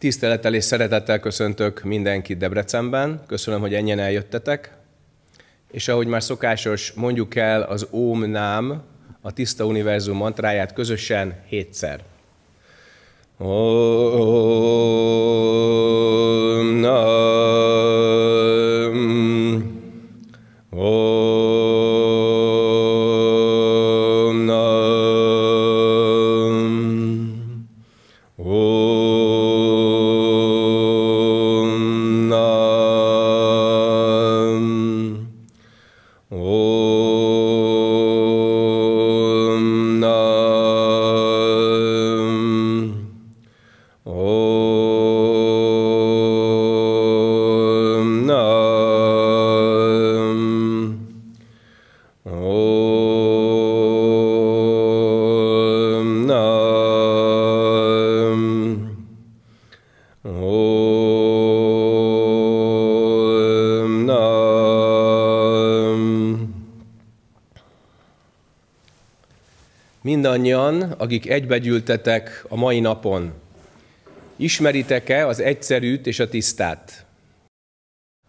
Tisztelettel és szeretettel köszöntök mindenkit Debrecenben. Köszönöm, hogy ennyien eljöttetek. És ahogy már szokásos, mondjuk el az Óm Nám, a Tiszta Univerzum mantráját közösen hétszer. Om Nam Om mindannyian, akik egybegyűltetek a mai napon, ismeritek-e az egyszerűt és a tisztát?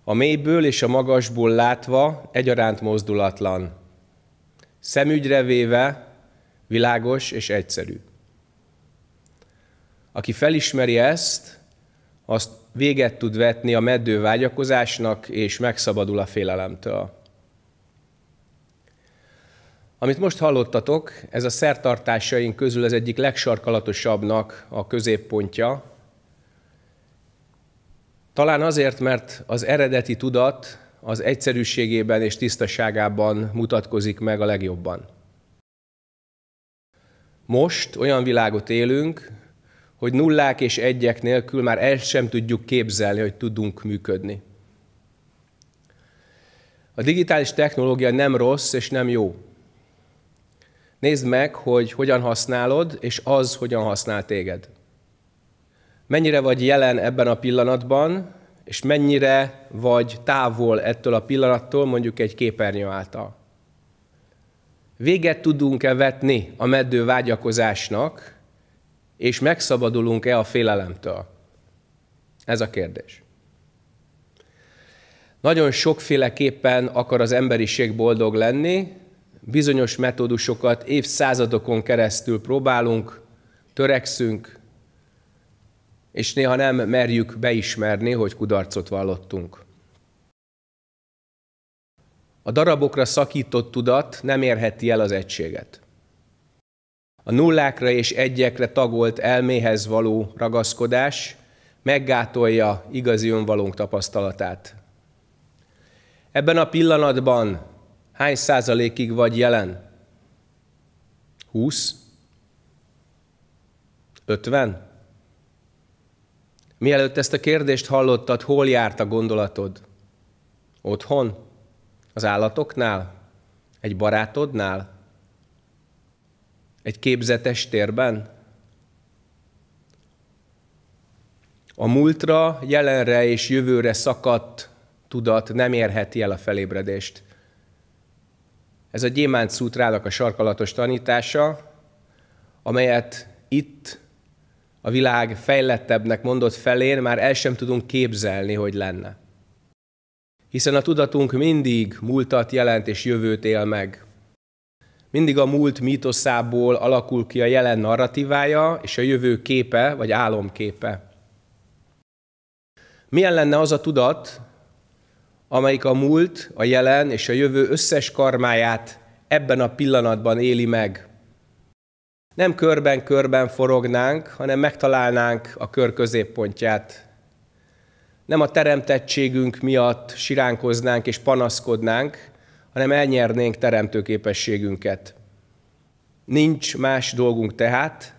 A mélyből és a magasból látva egyaránt mozdulatlan, szemügyre véve világos és egyszerű. Aki felismeri ezt, azt véget tud vetni a meddő vágyakozásnak, és megszabadul a félelemtől. Amit most hallottatok, ez a szertartásaink közül az egyik legsarkalatosabbnak a középpontja. Talán azért, mert az eredeti tudat az egyszerűségében és tisztaságában mutatkozik meg a legjobban. Most olyan világot élünk, hogy nullák és egyek nélkül már el sem tudjuk képzelni, hogy tudunk működni. A digitális technológia nem rossz és nem jó. Nézd meg, hogy hogyan használod, és az hogyan használ téged. Mennyire vagy jelen ebben a pillanatban, és mennyire vagy távol ettől a pillanattól, mondjuk egy képernyő által. Véget tudunk-e vetni a meddő vágyakozásnak, és megszabadulunk-e a félelemtől? Ez a kérdés. Nagyon sokféleképpen akar az emberiség boldog lenni, bizonyos metódusokat évszázadokon keresztül próbálunk, törekszünk, és néha nem merjük beismerni, hogy kudarcot vallottunk. A darabokra szakított tudat nem érheti el az egységet. A nullákra és egyekre tagolt elméhez való ragaszkodás meggátolja igazi önvalónk tapasztalatát. Ebben a pillanatban hány százalékig vagy jelen? 20? 50? Mielőtt ezt a kérdést hallottad, hol járt a gondolatod? Otthon? Az állatoknál? Egy barátodnál? Egy képzetes térben? A múltra, jelenre és jövőre szakadt tudat nem érheti el a felébredést. Ez a gyémánt szútrának a sarkalatos tanítása, amelyet itt a világ fejlettebbnek mondott felén már el sem tudunk képzelni, hogy lenne. Hiszen a tudatunk mindig múltat jelent és jövőt él meg. Mindig a múlt mítoszából alakul ki a jelen narratívája és a jövő képe vagy álomképe. Milyen lenne az a tudat, amelyik a múlt, a jelen és a jövő összes karmáját ebben a pillanatban éli meg. Nem körben-körben forognánk, hanem megtalálnánk a kör középpontját. Nem a teremtettségünk miatt siránkoznánk és panaszkodnánk, hanem elnyernénk teremtőképességünket. Nincs más dolgunk tehát,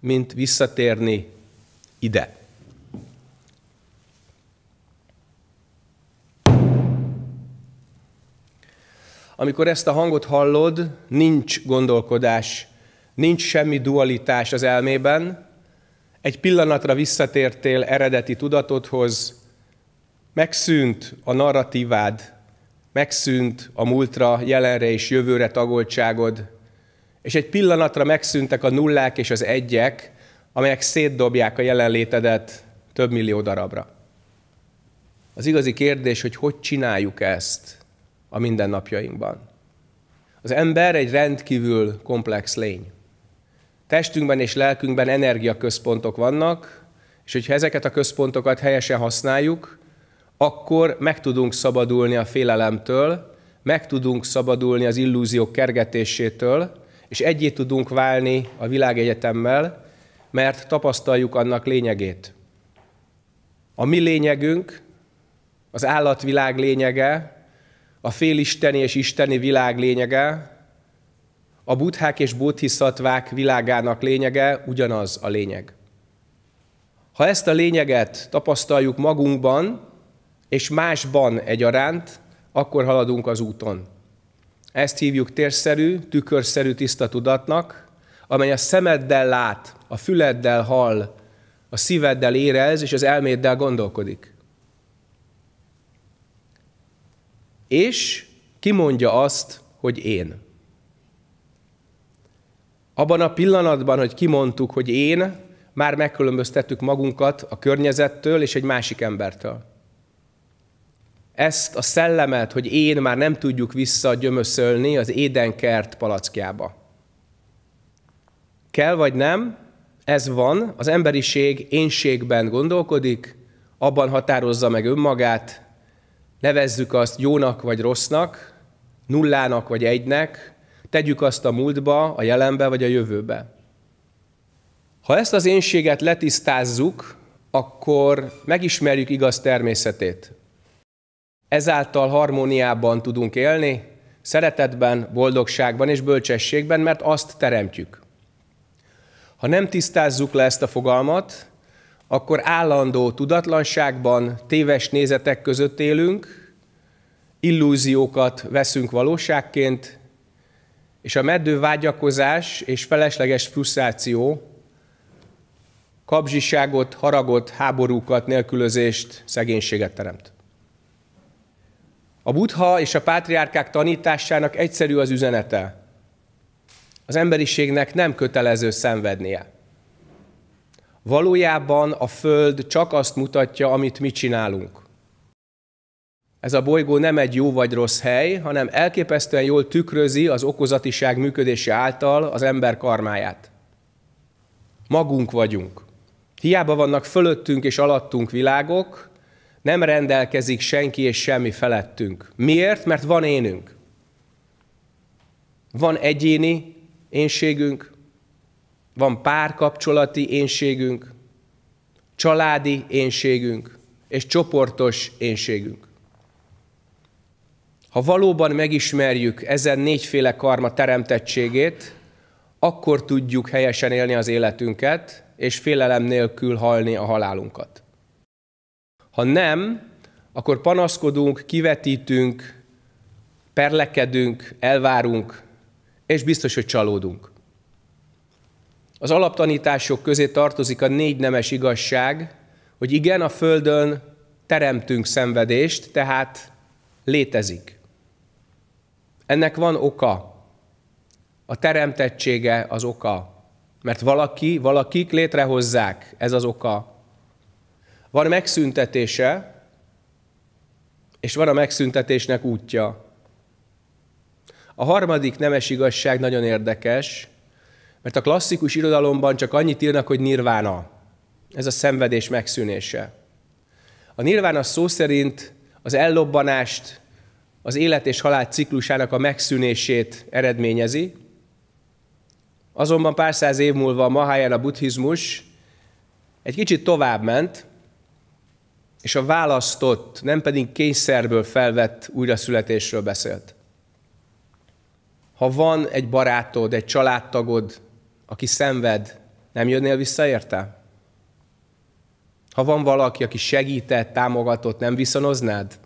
mint visszatérni ide. amikor ezt a hangot hallod, nincs gondolkodás, nincs semmi dualitás az elmében, egy pillanatra visszatértél eredeti tudatodhoz, megszűnt a narratívád, megszűnt a múltra, jelenre és jövőre tagoltságod, és egy pillanatra megszűntek a nullák és az egyek, amelyek szétdobják a jelenlétedet több millió darabra. Az igazi kérdés, hogy hogy csináljuk ezt, a mindennapjainkban. Az ember egy rendkívül komplex lény. Testünkben és lelkünkben energiaközpontok vannak, és hogyha ezeket a központokat helyesen használjuk, akkor meg tudunk szabadulni a félelemtől, meg tudunk szabadulni az illúziók kergetésétől, és egyé tudunk válni a világegyetemmel, mert tapasztaljuk annak lényegét. A mi lényegünk, az állatvilág lényege, a félisteni és isteni világ lényege, a buddhák és bodhisatttvák világának lényege ugyanaz a lényeg. Ha ezt a lényeget tapasztaljuk magunkban és másban egyaránt, akkor haladunk az úton. Ezt hívjuk térszerű, tükörszerű tiszta tudatnak, amely a szemeddel lát, a füleddel hall, a szíveddel érez és az elméddel gondolkodik. és kimondja azt, hogy én. Abban a pillanatban, hogy kimondtuk, hogy én, már megkülönböztettük magunkat a környezettől és egy másik embertől. Ezt a szellemet, hogy én már nem tudjuk visszagyömöszölni az édenkert palackjába. Kell vagy nem, ez van, az emberiség énségben gondolkodik, abban határozza meg önmagát, nevezzük azt jónak vagy rossznak, nullának vagy egynek, tegyük azt a múltba, a jelenbe vagy a jövőbe. Ha ezt az énséget letisztázzuk, akkor megismerjük igaz természetét. Ezáltal harmóniában tudunk élni, szeretetben, boldogságban és bölcsességben, mert azt teremtjük. Ha nem tisztázzuk le ezt a fogalmat, akkor állandó tudatlanságban, téves nézetek között élünk, illúziókat veszünk valóságként, és a meddő vágyakozás és felesleges frusztráció kapzsiságot, haragot, háborúkat, nélkülözést, szegénységet teremt. A buddha és a pátriárkák tanításának egyszerű az üzenete. Az emberiségnek nem kötelező szenvednie. Valójában a Föld csak azt mutatja, amit mi csinálunk. Ez a bolygó nem egy jó vagy rossz hely, hanem elképesztően jól tükrözi az okozatiság működése által az ember karmáját. Magunk vagyunk. Hiába vannak fölöttünk és alattunk világok, nem rendelkezik senki és semmi felettünk. Miért? Mert van énünk. Van egyéni énségünk, van párkapcsolati énségünk, családi énségünk és csoportos énségünk. Ha valóban megismerjük ezen négyféle karma teremtettségét, akkor tudjuk helyesen élni az életünket, és félelem nélkül halni a halálunkat. Ha nem, akkor panaszkodunk, kivetítünk, perlekedünk, elvárunk, és biztos, hogy csalódunk. Az alaptanítások közé tartozik a négy nemes igazság, hogy igen, a Földön teremtünk szenvedést, tehát létezik. Ennek van oka. A teremtettsége az oka. Mert valaki, valakik létrehozzák, ez az oka. Van megszüntetése, és van a megszüntetésnek útja. A harmadik nemes igazság nagyon érdekes, mert a klasszikus irodalomban csak annyit írnak, hogy nirvána. Ez a szenvedés megszűnése. A nirvána szó szerint az ellobbanást, az élet és halál ciklusának a megszűnését eredményezi. Azonban pár száz év múlva a Mahayana buddhizmus egy kicsit tovább ment, és a választott, nem pedig kényszerből felvett újraszületésről beszélt. Ha van egy barátod, egy családtagod, aki szenved, nem jönnél vissza érte? Ha van valaki, aki segített, támogatott, nem viszonoznád?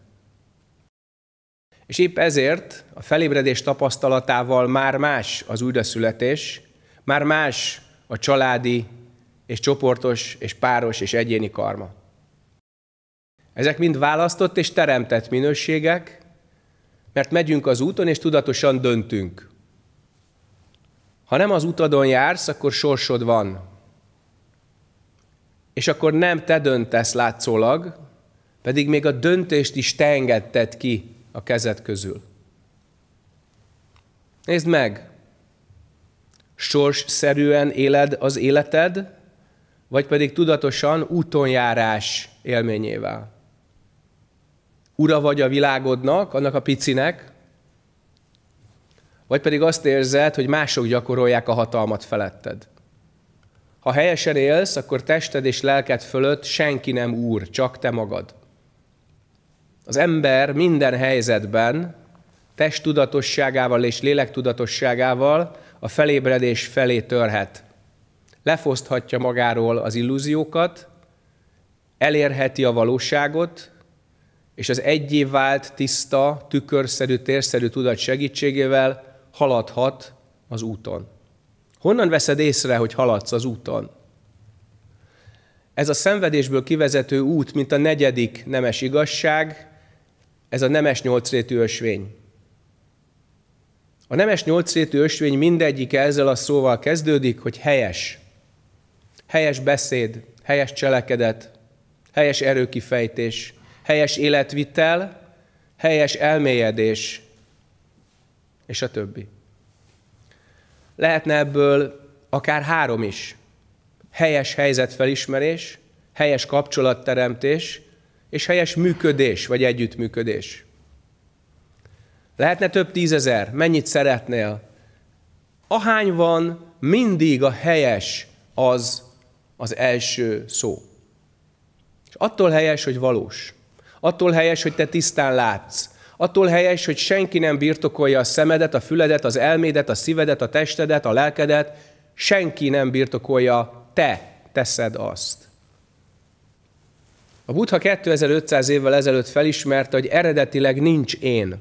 És épp ezért a felébredés tapasztalatával már más az újraszületés, már más a családi és csoportos és páros és egyéni karma. Ezek mind választott és teremtett minőségek, mert megyünk az úton és tudatosan döntünk. Ha nem az utadon jársz, akkor sorsod van. És akkor nem te döntesz látszólag, pedig még a döntést is te engedted ki a kezed közül. Nézd meg, sorsszerűen éled az életed, vagy pedig tudatosan útonjárás élményével. Ura vagy a világodnak, annak a picinek, vagy pedig azt érzed, hogy mások gyakorolják a hatalmat feletted. Ha helyesen élsz, akkor tested és lelked fölött senki nem úr, csak te magad. Az ember minden helyzetben testtudatosságával és lélektudatosságával a felébredés felé törhet. Lefoszthatja magáról az illúziókat, elérheti a valóságot, és az egyé vált, tiszta, tükörszerű, térszerű tudat segítségével haladhat az úton. Honnan veszed észre, hogy haladsz az úton? Ez a szenvedésből kivezető út, mint a negyedik nemes igazság, ez a nemes nyolcrétű ösvény. A nemes nyolcrétű ösvény mindegyike ezzel a szóval kezdődik, hogy helyes. Helyes beszéd, helyes cselekedet, helyes erőkifejtés, helyes életvitel, helyes elmélyedés, és a többi. Lehetne ebből akár három is. Helyes helyzetfelismerés, helyes kapcsolatteremtés, és helyes működés, vagy együttműködés. Lehetne több tízezer, mennyit szeretnél. Ahány van, mindig a helyes az az első szó. És attól helyes, hogy valós. Attól helyes, hogy te tisztán látsz. Attól helyes, hogy senki nem birtokolja a szemedet, a füledet, az elmédet, a szívedet, a testedet, a lelkedet, senki nem birtokolja, te teszed azt. A Buddha 2500 évvel ezelőtt felismerte, hogy eredetileg nincs én.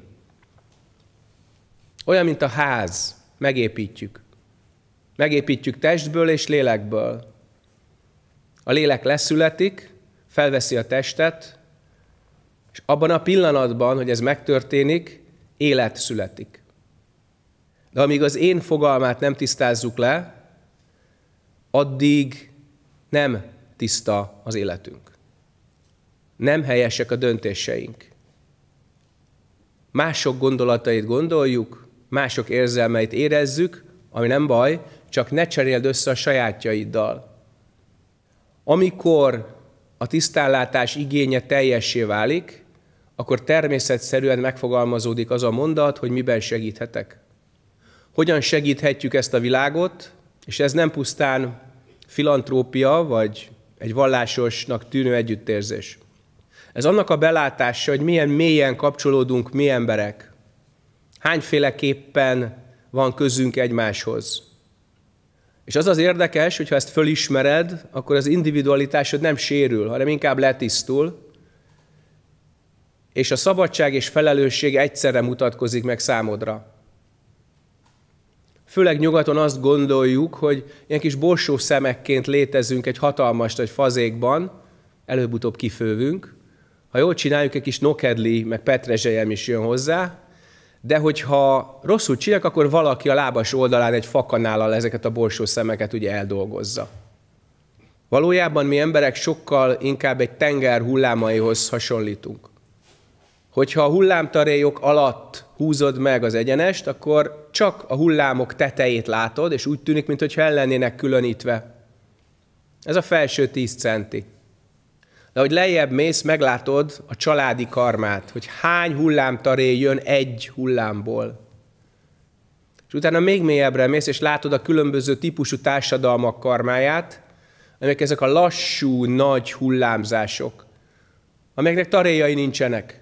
Olyan, mint a ház, megépítjük. Megépítjük testből és lélekből. A lélek leszületik, felveszi a testet, és abban a pillanatban, hogy ez megtörténik, élet születik. De amíg az én fogalmát nem tisztázzuk le, addig nem tiszta az életünk. Nem helyesek a döntéseink. Mások gondolatait gondoljuk, mások érzelmeit érezzük, ami nem baj, csak ne cseréld össze a sajátjaiddal. Amikor a tisztánlátás igénye teljessé válik, akkor természetszerűen megfogalmazódik az a mondat, hogy miben segíthetek. Hogyan segíthetjük ezt a világot, és ez nem pusztán filantrópia, vagy egy vallásosnak tűnő együttérzés. Ez annak a belátása, hogy milyen mélyen kapcsolódunk mi emberek, hányféleképpen van közünk egymáshoz. És az az érdekes, hogy ha ezt fölismered, akkor az individualitásod nem sérül, hanem inkább letisztul, és a szabadság és felelősség egyszerre mutatkozik meg számodra. Főleg nyugaton azt gondoljuk, hogy ilyen kis borsó szemekként létezünk egy hatalmas egy fazékban, előbb-utóbb kifővünk. Ha jól csináljuk, egy kis nokedli, meg petrezselyem is jön hozzá, de hogyha rosszul csinálják, akkor valaki a lábas oldalán egy fakanállal ezeket a borsó szemeket ugye eldolgozza. Valójában mi emberek sokkal inkább egy tenger hullámaihoz hasonlítunk hogyha a hullámtaréjok alatt húzod meg az egyenest, akkor csak a hullámok tetejét látod, és úgy tűnik, mintha el lennének különítve. Ez a felső 10 centi. De hogy lejjebb mész, meglátod a családi karmát, hogy hány hullámtaré jön egy hullámból. És utána még mélyebbre mész, és látod a különböző típusú társadalmak karmáját, amelyek ezek a lassú, nagy hullámzások, amelyeknek taréjai nincsenek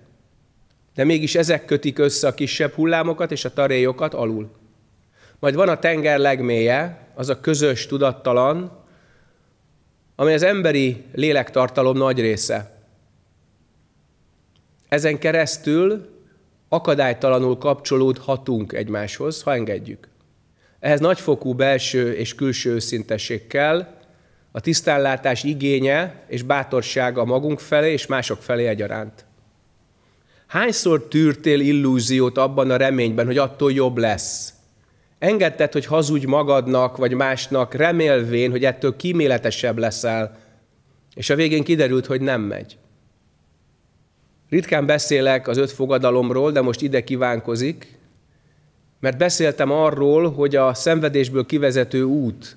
de mégis ezek kötik össze a kisebb hullámokat és a taréjokat alul. Majd van a tenger legmélye, az a közös tudattalan, amely az emberi lélektartalom nagy része. Ezen keresztül akadálytalanul kapcsolódhatunk egymáshoz, ha engedjük. Ehhez nagyfokú belső és külső őszintesség kell, a tisztánlátás igénye és bátorsága magunk felé és mások felé egyaránt. Hányszor tűrtél illúziót abban a reményben, hogy attól jobb lesz? Engedted, hogy hazudj magadnak vagy másnak, remélvén, hogy ettől kíméletesebb leszel, és a végén kiderült, hogy nem megy. Ritkán beszélek az öt fogadalomról, de most ide kívánkozik, mert beszéltem arról, hogy a szenvedésből kivezető út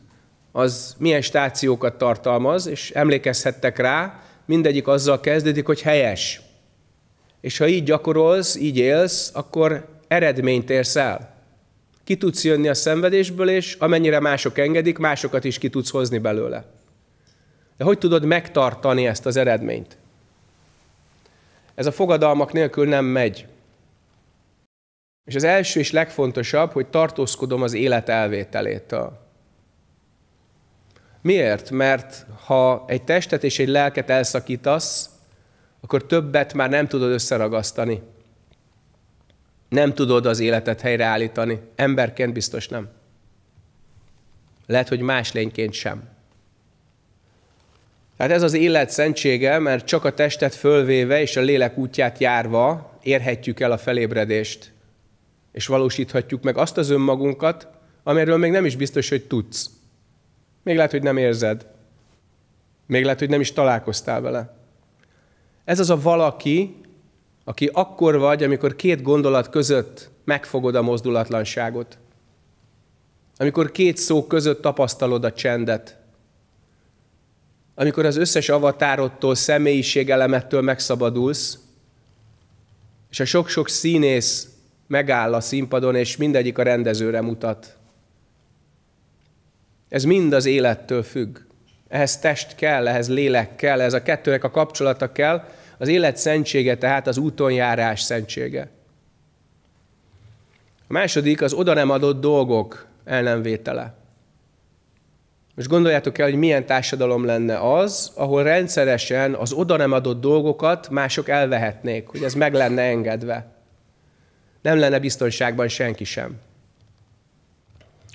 az milyen stációkat tartalmaz, és emlékezhettek rá, mindegyik azzal kezdődik, hogy helyes. És ha így gyakorolsz, így élsz, akkor eredményt érsz el. Ki tudsz jönni a szenvedésből, és amennyire mások engedik, másokat is ki tudsz hozni belőle. De hogy tudod megtartani ezt az eredményt? Ez a fogadalmak nélkül nem megy. És az első és legfontosabb, hogy tartózkodom az élet elvételétől. Miért? Mert ha egy testet és egy lelket elszakítasz, akkor többet már nem tudod összeragasztani. Nem tudod az életet helyreállítani. Emberként biztos nem. Lehet, hogy más lényként sem. Tehát ez az élet szentsége, mert csak a testet fölvéve és a lélek útját járva érhetjük el a felébredést, és valósíthatjuk meg azt az önmagunkat, amiről még nem is biztos, hogy tudsz. Még lehet, hogy nem érzed. Még lehet, hogy nem is találkoztál vele. Ez az a valaki, aki akkor vagy, amikor két gondolat között megfogod a mozdulatlanságot. Amikor két szó között tapasztalod a csendet. Amikor az összes avatárodtól, személyiségelemettől megszabadulsz, és a sok-sok színész megáll a színpadon, és mindegyik a rendezőre mutat. Ez mind az élettől függ. Ehhez test kell, ehhez lélek kell, ez a kettőnek a kapcsolata kell. Az élet szentsége tehát az járás szentsége. A második az oda nem adott dolgok ellenvétele. Most gondoljátok el, hogy milyen társadalom lenne az, ahol rendszeresen az oda nem adott dolgokat mások elvehetnék, hogy ez meg lenne engedve. Nem lenne biztonságban senki sem.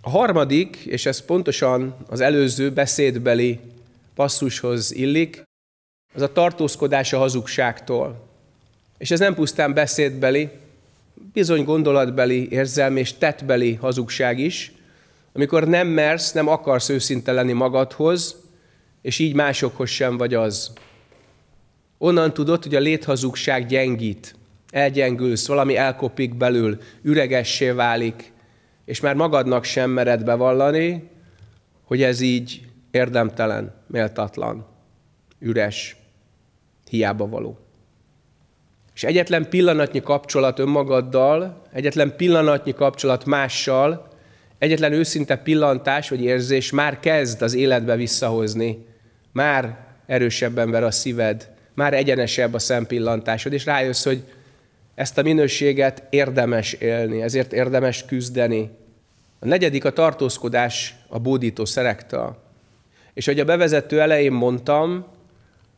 A harmadik, és ez pontosan az előző beszédbeli passzushoz illik, az a tartózkodás a hazugságtól. És ez nem pusztán beszédbeli, bizony gondolatbeli, érzelmi és tettbeli hazugság is, amikor nem mersz, nem akarsz őszinte lenni magadhoz, és így másokhoz sem vagy az. Onnan tudod, hogy a léthazugság gyengít, elgyengülsz, valami elkopik belül, üregessé válik, és már magadnak sem mered bevallani, hogy ez így érdemtelen, méltatlan, üres, hiába való. És egyetlen pillanatnyi kapcsolat önmagaddal, egyetlen pillanatnyi kapcsolat mással, egyetlen őszinte pillantás vagy érzés már kezd az életbe visszahozni. Már erősebben ver a szíved, már egyenesebb a szempillantásod, és rájössz, hogy ezt a minőséget érdemes élni, ezért érdemes küzdeni. A negyedik a tartózkodás a bódító szerekta. És ahogy a bevezető elején mondtam,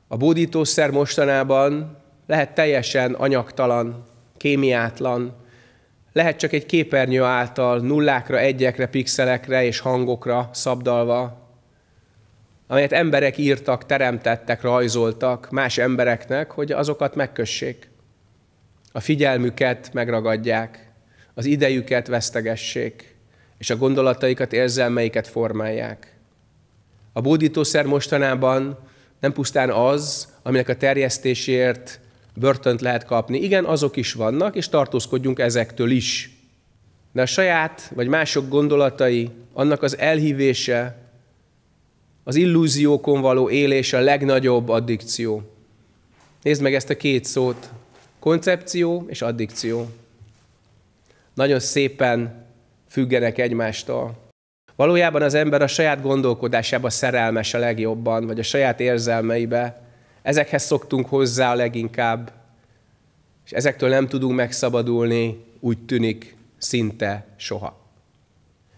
a bódítószer mostanában lehet teljesen anyagtalan, kémiátlan, lehet csak egy képernyő által nullákra, egyekre, pixelekre és hangokra szabdalva, amelyet emberek írtak, teremtettek, rajzoltak más embereknek, hogy azokat megkössék a figyelmüket megragadják, az idejüket vesztegessék, és a gondolataikat, érzelmeiket formálják. A bódítószer mostanában nem pusztán az, aminek a terjesztésért börtönt lehet kapni. Igen, azok is vannak, és tartózkodjunk ezektől is. De a saját vagy mások gondolatai, annak az elhívése, az illúziókon való élés a legnagyobb addikció. Nézd meg ezt a két szót, Koncepció és addikció. Nagyon szépen függenek egymástól. Valójában az ember a saját gondolkodásába szerelmes a legjobban, vagy a saját érzelmeibe. Ezekhez szoktunk hozzá a leginkább, és ezektől nem tudunk megszabadulni, úgy tűnik, szinte soha.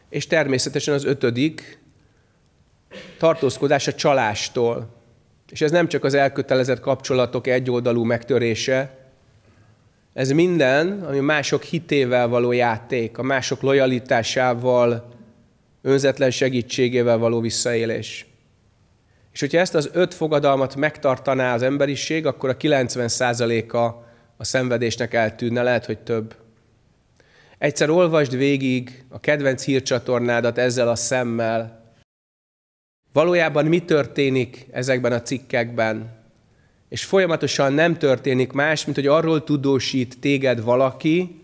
És természetesen az ötödik, tartózkodás a csalástól. És ez nem csak az elkötelezett kapcsolatok egyoldalú megtörése, ez minden, ami mások hitével való játék, a mások lojalitásával, önzetlen segítségével való visszaélés. És hogyha ezt az öt fogadalmat megtartaná az emberiség, akkor a 90%-a a szenvedésnek eltűnne, lehet, hogy több. Egyszer olvasd végig a kedvenc hírcsatornádat ezzel a szemmel. Valójában mi történik ezekben a cikkekben? és folyamatosan nem történik más, mint hogy arról tudósít téged valaki,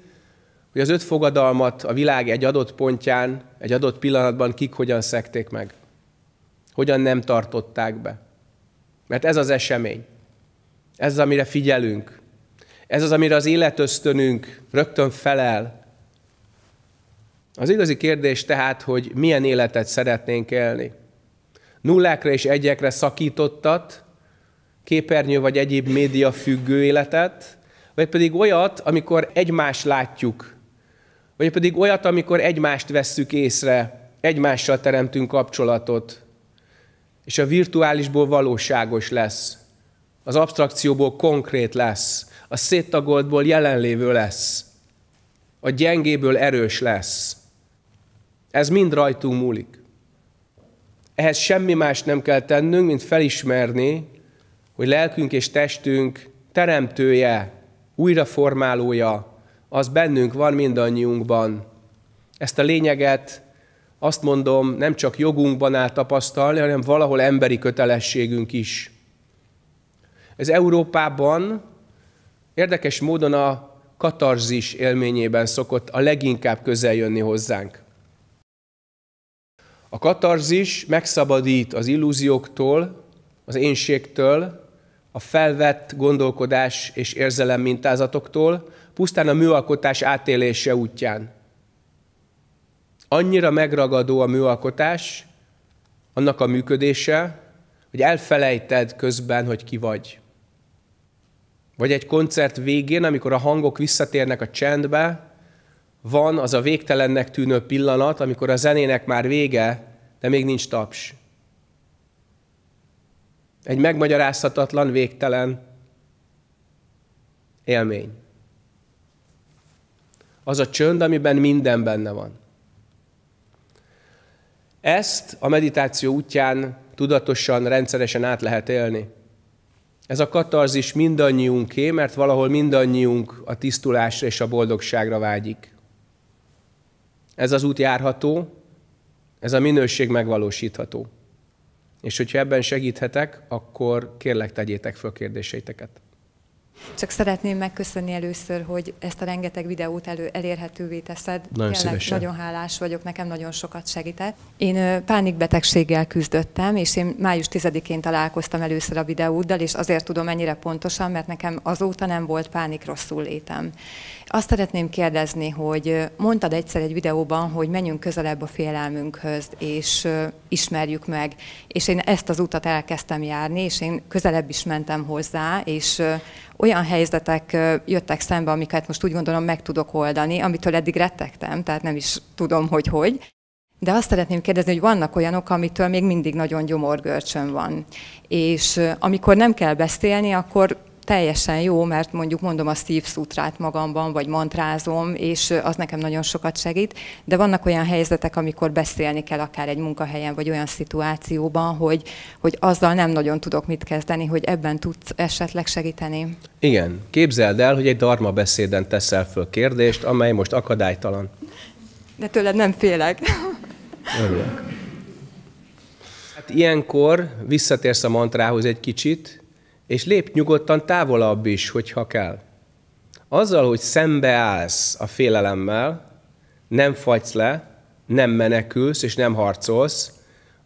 hogy az öt fogadalmat a világ egy adott pontján, egy adott pillanatban kik hogyan szekték meg. Hogyan nem tartották be. Mert ez az esemény. Ez az, amire figyelünk. Ez az, amire az életösztönünk rögtön felel. Az igazi kérdés tehát, hogy milyen életet szeretnénk élni. Nullákra és egyekre szakítottat, képernyő vagy egyéb média függő életet, vagy pedig olyat, amikor egymást látjuk, vagy pedig olyat, amikor egymást vesszük észre, egymással teremtünk kapcsolatot, és a virtuálisból valóságos lesz, az abstrakcióból konkrét lesz, a széttagoltból jelenlévő lesz, a gyengéből erős lesz. Ez mind rajtunk múlik. Ehhez semmi más nem kell tennünk, mint felismerni, hogy lelkünk és testünk teremtője, újraformálója, az bennünk van mindannyiunkban. Ezt a lényeget azt mondom, nem csak jogunkban áll tapasztalni, hanem valahol emberi kötelességünk is. Ez Európában érdekes módon a katarzis élményében szokott a leginkább közel jönni hozzánk. A katarzis megszabadít az illúzióktól, az énségtől, a felvett gondolkodás és érzelem mintázatoktól, pusztán a műalkotás átélése útján. Annyira megragadó a műalkotás, annak a működése, hogy elfelejted közben, hogy ki vagy. Vagy egy koncert végén, amikor a hangok visszatérnek a csendbe, van az a végtelennek tűnő pillanat, amikor a zenének már vége, de még nincs taps. Egy megmagyarázhatatlan, végtelen élmény. Az a csönd, amiben minden benne van. Ezt a meditáció útján tudatosan, rendszeresen át lehet élni. Ez a katarzis mindannyiunké, mert valahol mindannyiunk a tisztulásra és a boldogságra vágyik. Ez az út járható, ez a minőség megvalósítható. És hogyha ebben segíthetek, akkor kérlek tegyétek fel kérdéseiteket. Csak szeretném megköszönni először, hogy ezt a rengeteg videót elő elérhetővé teszed. Nagyon Kérlek, szívesen. Nagyon hálás vagyok, nekem nagyon sokat segített. Én pánikbetegséggel küzdöttem, és én május 10-én találkoztam először a videóddal, és azért tudom ennyire pontosan, mert nekem azóta nem volt pánik rosszul létem. Azt szeretném kérdezni, hogy mondtad egyszer egy videóban, hogy menjünk közelebb a félelmünkhöz, és ismerjük meg. És én ezt az utat elkezdtem járni, és én közelebb is mentem hozzá, és olyan helyzetek jöttek szembe, amiket most úgy gondolom meg tudok oldani, amitől eddig rettegtem, tehát nem is tudom, hogy hogy. De azt szeretném kérdezni, hogy vannak olyanok, amitől még mindig nagyon gyomorgörcsön van. És amikor nem kell beszélni, akkor teljesen jó, mert mondjuk mondom a Steve sutrát magamban, vagy mantrázom, és az nekem nagyon sokat segít, de vannak olyan helyzetek, amikor beszélni kell akár egy munkahelyen, vagy olyan szituációban, hogy, hogy azzal nem nagyon tudok mit kezdeni, hogy ebben tudsz esetleg segíteni. Igen. Képzeld el, hogy egy darma beszéden teszel föl kérdést, amely most akadálytalan. De tőled nem félek. Örülök. Hát ilyenkor visszatérsz a mantrához egy kicsit, és lép nyugodtan távolabb is, hogyha kell. Azzal, hogy szembeállsz a félelemmel, nem fagysz le, nem menekülsz és nem harcolsz,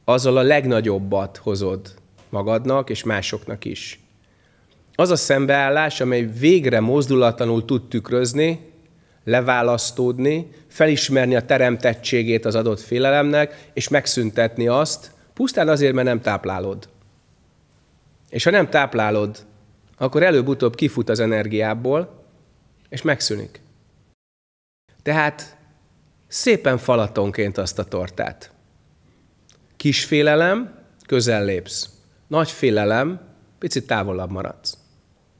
azzal a legnagyobbat hozod magadnak és másoknak is. Az a szembeállás, amely végre mozdulatlanul tud tükrözni, leválasztódni, felismerni a teremtettségét az adott félelemnek, és megszüntetni azt, pusztán azért, mert nem táplálod. És ha nem táplálod, akkor előbb-utóbb kifut az energiából, és megszűnik. Tehát szépen falatonként azt a tortát. Kis félelem, közel lépsz. Nagy félelem, picit távolabb maradsz.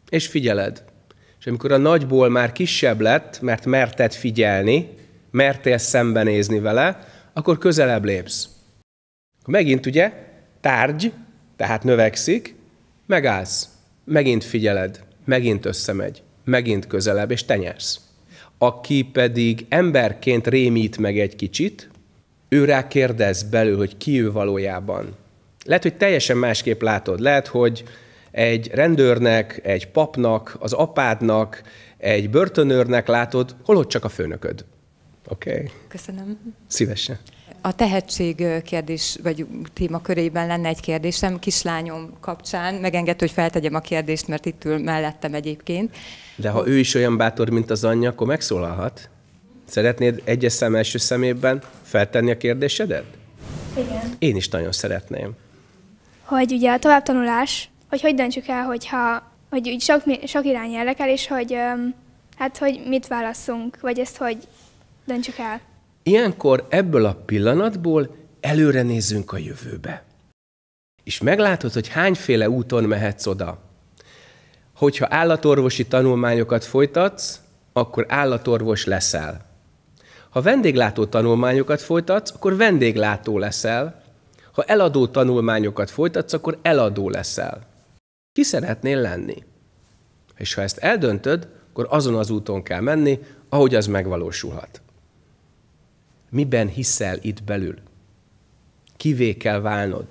És figyeled. És amikor a nagyból már kisebb lett, mert merted figyelni, mertél szembenézni vele, akkor közelebb lépsz. Megint ugye tárgy, tehát növekszik, Megállsz, megint figyeled, megint összemegy, megint közelebb, és tenyersz. Aki pedig emberként rémít meg egy kicsit, ő rá kérdez belül, hogy ki ő valójában. Lehet, hogy teljesen másképp látod. Lehet, hogy egy rendőrnek, egy papnak, az apádnak, egy börtönőrnek látod, holott csak a főnököd. Oké? Okay? Köszönöm. Szívesen. A tehetség kérdés, vagy körében lenne egy kérdésem, kislányom kapcsán. Megengedte, hogy feltegyem a kérdést, mert itt ül mellettem egyébként. De ha ő is olyan bátor, mint az anyja, akkor megszólalhat? Szeretnéd egyes szem első szemében feltenni a kérdésedet? Igen. Én is nagyon szeretném. Hogy ugye a továbbtanulás, hogy hogy döntsük el, hogyha, hogy úgy sok, sok irány érdekel, és hogy hát, hogy mit válaszunk, vagy ezt hogy döntsük el. Ilyenkor ebből a pillanatból előre nézzünk a jövőbe. És meglátod, hogy hányféle úton mehetsz oda. Hogyha állatorvosi tanulmányokat folytatsz, akkor állatorvos leszel. Ha vendéglátó tanulmányokat folytatsz, akkor vendéglátó leszel. Ha eladó tanulmányokat folytatsz, akkor eladó leszel. Ki szeretnél lenni? És ha ezt eldöntöd, akkor azon az úton kell menni, ahogy az megvalósulhat miben hiszel itt belül. Kivé kell válnod.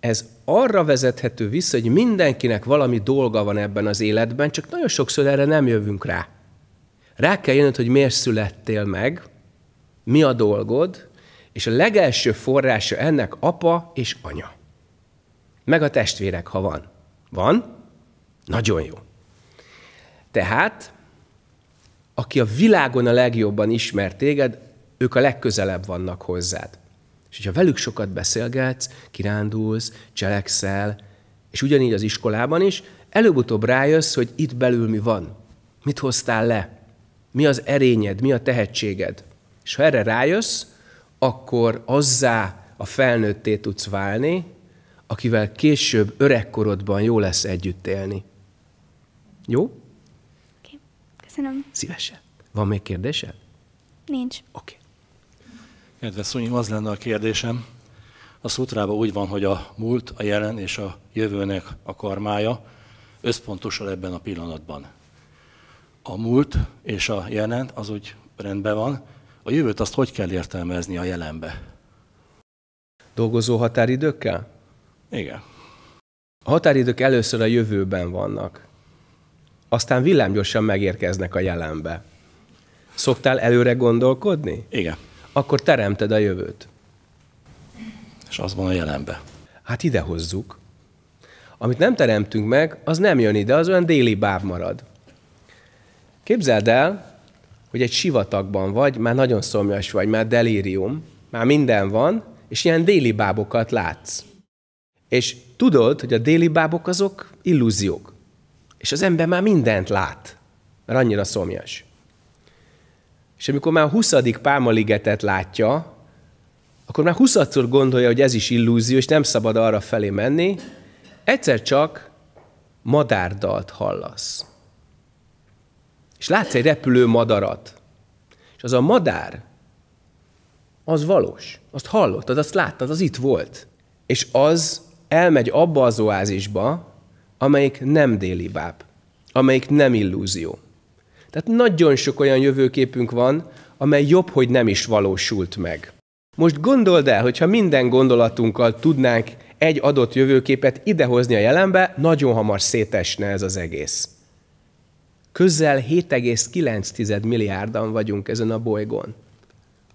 Ez arra vezethető vissza, hogy mindenkinek valami dolga van ebben az életben, csak nagyon sokszor erre nem jövünk rá. Rá kell jönnöd, hogy miért születtél meg, mi a dolgod, és a legelső forrása ennek apa és anya. Meg a testvérek, ha van. Van? Nagyon jó. Tehát, aki a világon a legjobban ismer téged, ők a legközelebb vannak hozzád. És hogyha velük sokat beszélgetsz, kirándulsz, cselekszel, és ugyanígy az iskolában is, előbb-utóbb rájössz, hogy itt belül mi van. Mit hoztál le? Mi az erényed? Mi a tehetséged? És ha erre rájössz, akkor azzá a felnőtté tudsz válni, akivel később öregkorodban jó lesz együtt élni. Jó? Oké. Okay. Köszönöm. Szívesen. Van még kérdésed? Nincs. Oké. Okay. Kedves szünyim, az lenne a kérdésem. A szutrában úgy van, hogy a múlt, a jelen és a jövőnek a karmája összpontosul ebben a pillanatban. A múlt és a jelen az úgy rendben van. A jövőt azt hogy kell értelmezni a jelenbe? Dolgozó határidőkkel? Igen. A határidők először a jövőben vannak. Aztán villámgyorsan megérkeznek a jelenbe. Szoktál előre gondolkodni? Igen akkor teremted a jövőt. És az van a jelenbe. Hát ide hozzuk. Amit nem teremtünk meg, az nem jön ide, az olyan déli báb marad. Képzeld el, hogy egy sivatagban vagy, már nagyon szomjas vagy, már delírium, már minden van, és ilyen déli bábokat látsz. És tudod, hogy a déli bábok azok illúziók. És az ember már mindent lát, mert annyira szomjas. És amikor már a 20. pálmaligetet látja, akkor már 20 gondolja, hogy ez is illúzió, és nem szabad arra felé menni, egyszer csak madárdalt hallasz. És látsz egy repülő madarat. És az a madár, az valós. Azt hallottad, azt láttad, az itt volt. És az elmegy abba az oázisba, amelyik nem délibáb, amelyik nem illúzió. Tehát nagyon sok olyan jövőképünk van, amely jobb, hogy nem is valósult meg. Most gondold el, hogyha minden gondolatunkkal tudnánk egy adott jövőképet idehozni a jelenbe, nagyon hamar szétesne ez az egész. Közel 7,9 milliárdan vagyunk ezen a bolygón.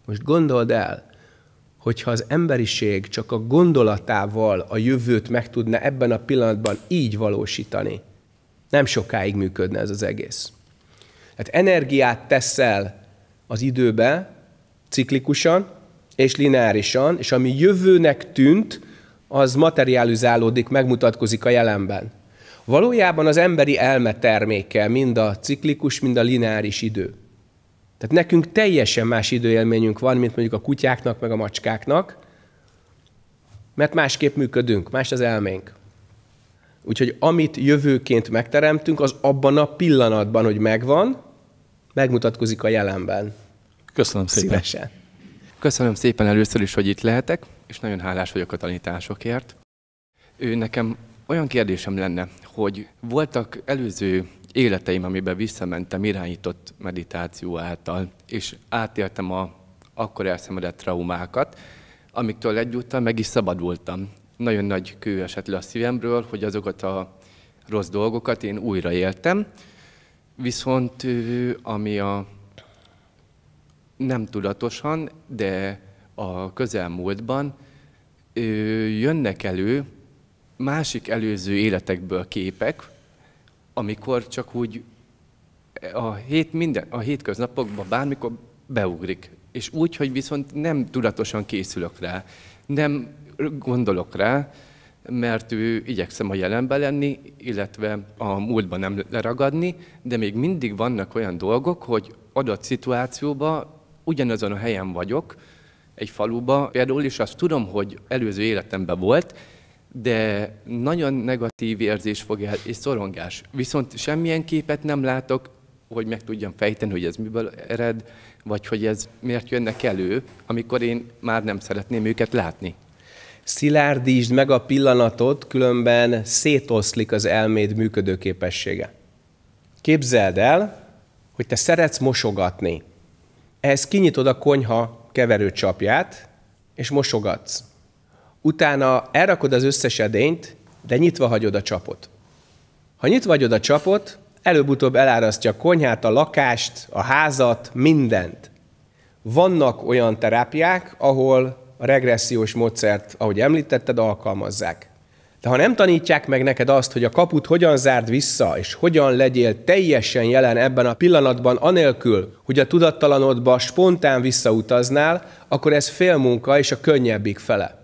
Most gondold el, hogyha az emberiség csak a gondolatával a jövőt meg tudna ebben a pillanatban így valósítani, nem sokáig működne ez az egész. Tehát energiát teszel az időbe, ciklikusan és lineárisan, és ami jövőnek tűnt, az materializálódik, megmutatkozik a jelenben. Valójában az emberi elme terméke mind a ciklikus, mind a lineáris idő. Tehát nekünk teljesen más időélményünk van, mint mondjuk a kutyáknak, meg a macskáknak, mert másképp működünk, más az elménk. Úgyhogy amit jövőként megteremtünk, az abban a pillanatban, hogy megvan, megmutatkozik a jelenben. Köszönöm szépen. Szívesen. Köszönöm szépen először is, hogy itt lehetek, és nagyon hálás vagyok a tanításokért. Ő nekem olyan kérdésem lenne, hogy voltak előző életeim, amiben visszamentem irányított meditáció által, és átéltem a akkor elszemedett traumákat, amiktől egyúttal meg is szabadultam nagyon nagy kő esett le a szívemről, hogy azokat a rossz dolgokat én újra éltem, viszont ami a nem tudatosan, de a közelmúltban jönnek elő másik előző életekből képek, amikor csak úgy a, hét minden, a hétköznapokban bármikor beugrik. És úgy, hogy viszont nem tudatosan készülök rá. Nem gondolok rá, mert ő igyekszem a jelenben lenni, illetve a múltban nem leragadni, de még mindig vannak olyan dolgok, hogy adott szituációban ugyanazon a helyen vagyok, egy faluba, például is azt tudom, hogy előző életemben volt, de nagyon negatív érzés fog el, és szorongás. Viszont semmilyen képet nem látok, hogy meg tudjam fejteni, hogy ez miből ered, vagy hogy ez miért jönnek elő, amikor én már nem szeretném őket látni szilárdítsd meg a pillanatot, különben szétoszlik az elméd működőképessége. Képzeld el, hogy te szeretsz mosogatni. Ehhez kinyitod a konyha keverőcsapját, és mosogatsz. Utána elrakod az összes edényt, de nyitva hagyod a csapot. Ha nyitva hagyod a csapot, előbb-utóbb elárasztja a konyhát, a lakást, a házat, mindent. Vannak olyan terápiák, ahol a regressziós módszert, ahogy említetted, alkalmazzák. De ha nem tanítják meg neked azt, hogy a kaput hogyan zárd vissza, és hogyan legyél teljesen jelen ebben a pillanatban, anélkül, hogy a tudattalanodba spontán visszautaznál, akkor ez fél munka és a könnyebbik fele.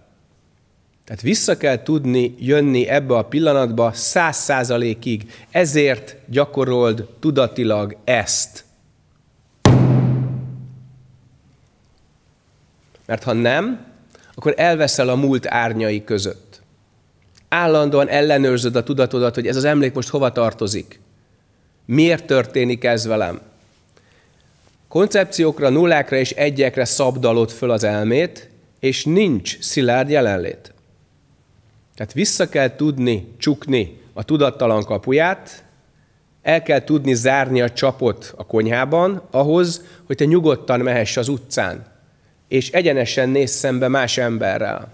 Tehát vissza kell tudni jönni ebbe a pillanatba száz százalékig. Ezért gyakorold tudatilag ezt. Mert ha nem, akkor elveszel a múlt árnyai között. Állandóan ellenőrzöd a tudatodat, hogy ez az emlék most hova tartozik. Miért történik ez velem? Koncepciókra, nullákra és egyekre szabdalod föl az elmét, és nincs szilárd jelenlét. Tehát vissza kell tudni csukni a tudattalan kapuját, el kell tudni zárni a csapot a konyhában, ahhoz, hogy te nyugodtan mehess az utcán, és egyenesen néz szembe más emberrel.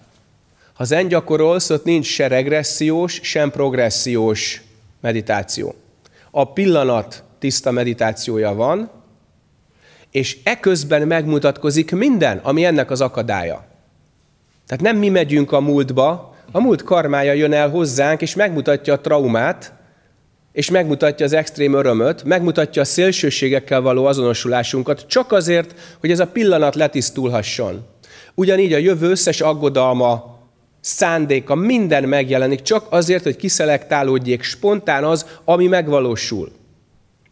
Ha zen gyakorolsz, ott nincs se regressziós, sem progressziós meditáció. A pillanat tiszta meditációja van, és eközben megmutatkozik minden, ami ennek az akadálya. Tehát nem mi megyünk a múltba, a múlt karmája jön el hozzánk, és megmutatja a traumát, és megmutatja az extrém örömöt, megmutatja a szélsőségekkel való azonosulásunkat, csak azért, hogy ez a pillanat letisztulhasson. Ugyanígy a jövő összes aggodalma, szándéka, minden megjelenik, csak azért, hogy kiszelektálódjék spontán az, ami megvalósul.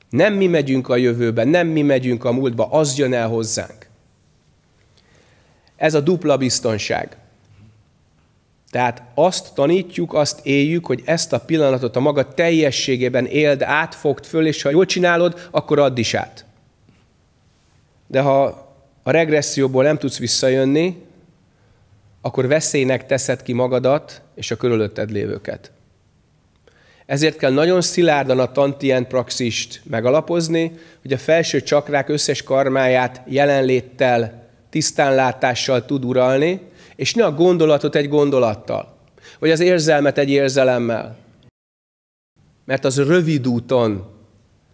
Nem mi megyünk a jövőbe, nem mi megyünk a múltba, az jön el hozzánk. Ez a dupla biztonság. Tehát azt tanítjuk, azt éljük, hogy ezt a pillanatot a maga teljességében éld át, föl, és ha jól csinálod, akkor add is át. De ha a regresszióból nem tudsz visszajönni, akkor veszélynek teszed ki magadat és a körülötted lévőket. Ezért kell nagyon szilárdan a tantien praxist megalapozni, hogy a felső csakrák összes karmáját jelenléttel, tisztánlátással tud uralni, és ne a gondolatot egy gondolattal, vagy az érzelmet egy érzelemmel. Mert az rövid úton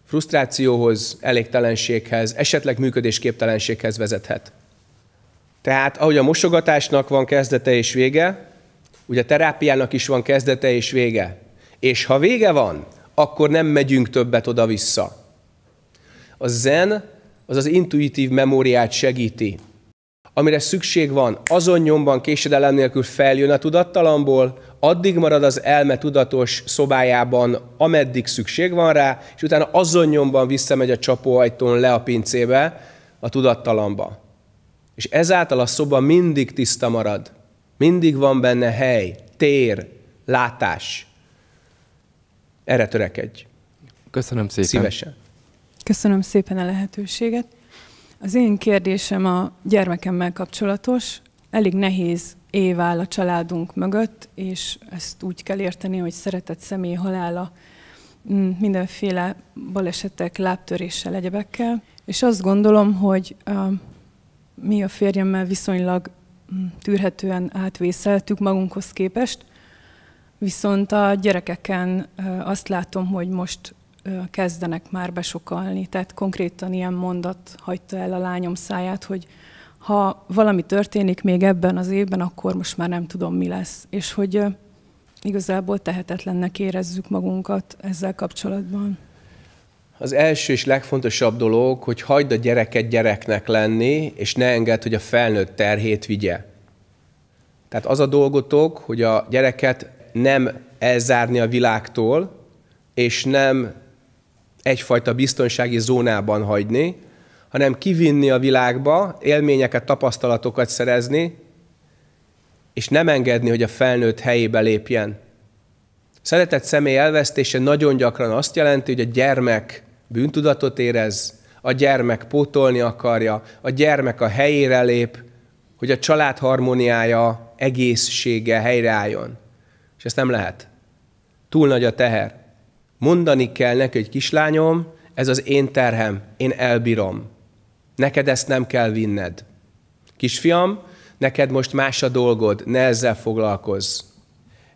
frusztrációhoz, elégtelenséghez, esetleg működésképtelenséghez vezethet. Tehát ahogy a mosogatásnak van kezdete és vége, ugye a terápiának is van kezdete és vége. És ha vége van, akkor nem megyünk többet oda-vissza. A zen az az intuitív memóriát segíti amire szükség van, azon nyomban késedelem nélkül feljön a tudattalamból, addig marad az elme tudatos szobájában, ameddig szükség van rá, és utána azon nyomban visszamegy a csapóajtón le a pincébe, a tudattalamba. És ezáltal a szoba mindig tiszta marad. Mindig van benne hely, tér, látás. Erre törekedj. Köszönöm szépen. Szívesen. Köszönöm szépen a lehetőséget. Az én kérdésem a gyermekemmel kapcsolatos. Elég nehéz év áll a családunk mögött, és ezt úgy kell érteni, hogy szeretett személy halála mm, mindenféle balesetek, lábtöréssel, egyebekkel. És azt gondolom, hogy mi a férjemmel viszonylag mm, tűrhetően átvészeltük magunkhoz képest, viszont a gyerekeken azt látom, hogy most kezdenek már besokalni. Tehát konkrétan ilyen mondat hagyta el a lányom száját, hogy ha valami történik még ebben az évben, akkor most már nem tudom, mi lesz. És hogy igazából tehetetlennek érezzük magunkat ezzel kapcsolatban. Az első és legfontosabb dolog, hogy hagyd a gyereket gyereknek lenni, és ne engedd, hogy a felnőtt terhét vigye. Tehát az a dolgotok, hogy a gyereket nem elzárni a világtól, és nem egyfajta biztonsági zónában hagyni, hanem kivinni a világba, élményeket, tapasztalatokat szerezni, és nem engedni, hogy a felnőtt helyébe lépjen. Szeretett személy elvesztése nagyon gyakran azt jelenti, hogy a gyermek bűntudatot érez, a gyermek pótolni akarja, a gyermek a helyére lép, hogy a család harmóniája, egészsége helyreálljon. És ezt nem lehet. Túl nagy a teher. Mondani kell neki, hogy kislányom, ez az én terhem, én elbírom. Neked ezt nem kell vinned. Kisfiam, neked most más a dolgod, ne ezzel foglalkozz.